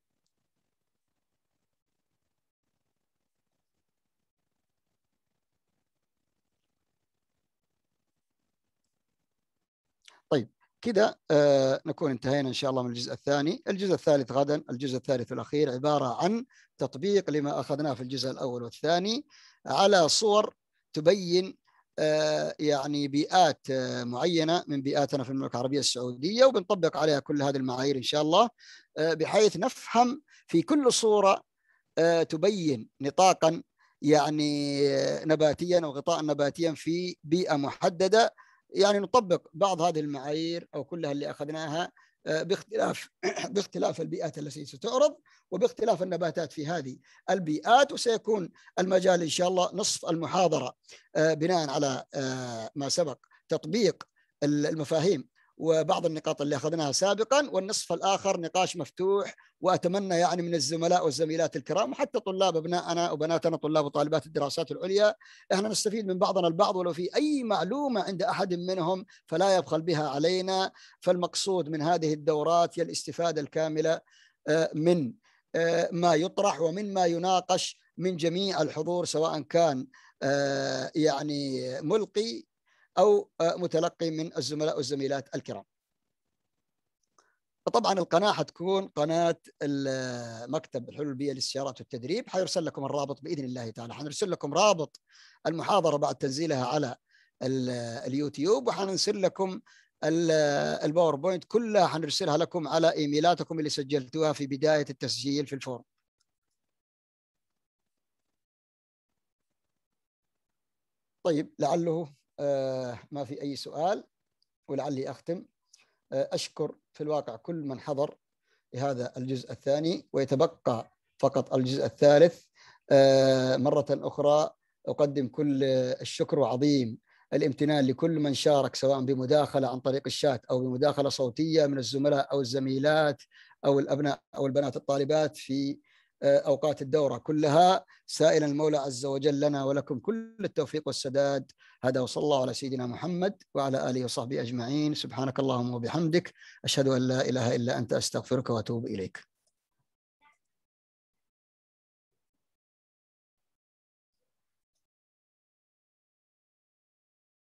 طيب كده آه نكون انتهينا ان شاء الله من الجزء الثاني، الجزء الثالث غدا، الجزء الثالث والاخير عباره عن تطبيق لما اخذناه في الجزء الاول والثاني على صور تبين آه يعني بيئات آه معينه من بيئاتنا في المملكه العربيه السعوديه وبنطبق عليها كل هذه المعايير ان شاء الله آه، بحيث نفهم في كل صوره آه، تبين نطاقا يعني آه، نباتيا او غطاء نباتيا في بيئه محدده يعني نطبق بعض هذه المعايير او كلها اللي اخذناها آه، باختلاف باختلاف البيئات التي ستعرض وباختلاف النباتات في هذه البيئات وسيكون المجال ان شاء الله نصف المحاضره آه، بناء على آه، ما سبق تطبيق المفاهيم وبعض النقاط اللي اخذناها سابقا والنصف الاخر نقاش مفتوح واتمنى يعني من الزملاء والزميلات الكرام وحتى طلاب ابنائنا وبناتنا طلاب وطالبات الدراسات العليا احنا نستفيد من بعضنا البعض ولو في اي معلومه عند احد منهم فلا يبخل بها علينا فالمقصود من هذه الدورات هي الاستفاده الكامله آه، من آه، ما يطرح ومن ما يناقش من جميع الحضور سواء كان آه، يعني ملقي أو آه، متلقي من الزملاء والزميلات الكرام طبعا القناة حتكون قناة آه، مكتب الحلول البيئية للاستشارات والتدريب حيرسل لكم الرابط بإذن الله تعالى حنرسل لكم رابط المحاضرة بعد تنزيلها على آه، اليوتيوب وحنرسل لكم الباوربوينت كلها حنرسلها لكم على ايميلاتكم اللي سجلتوها في بدايه التسجيل في الفورم. طيب لعله آه، ما في أي سؤال ولعلي أختم آه، أشكر في الواقع كل من حضر لهذا الجزء الثاني ويتبقى فقط الجزء الثالث آه، مرة أخرى أقدم كل الشكر وعظيم الامتنان لكل من شارك سواء بمداخلة عن طريق الشات أو بمداخلة صوتية من الزملاء أو الزميلات أو الأبناء أو البنات الطالبات في آه، اوقات الدوره كلها سائلا المولى عز وجل لنا ولكم كل التوفيق والسداد هذا وصلى الله على سيدنا محمد وعلى اله وصحبه اجمعين سبحانك اللهم وبحمدك اشهد ان لا اله الا انت استغفرك واتوب اليك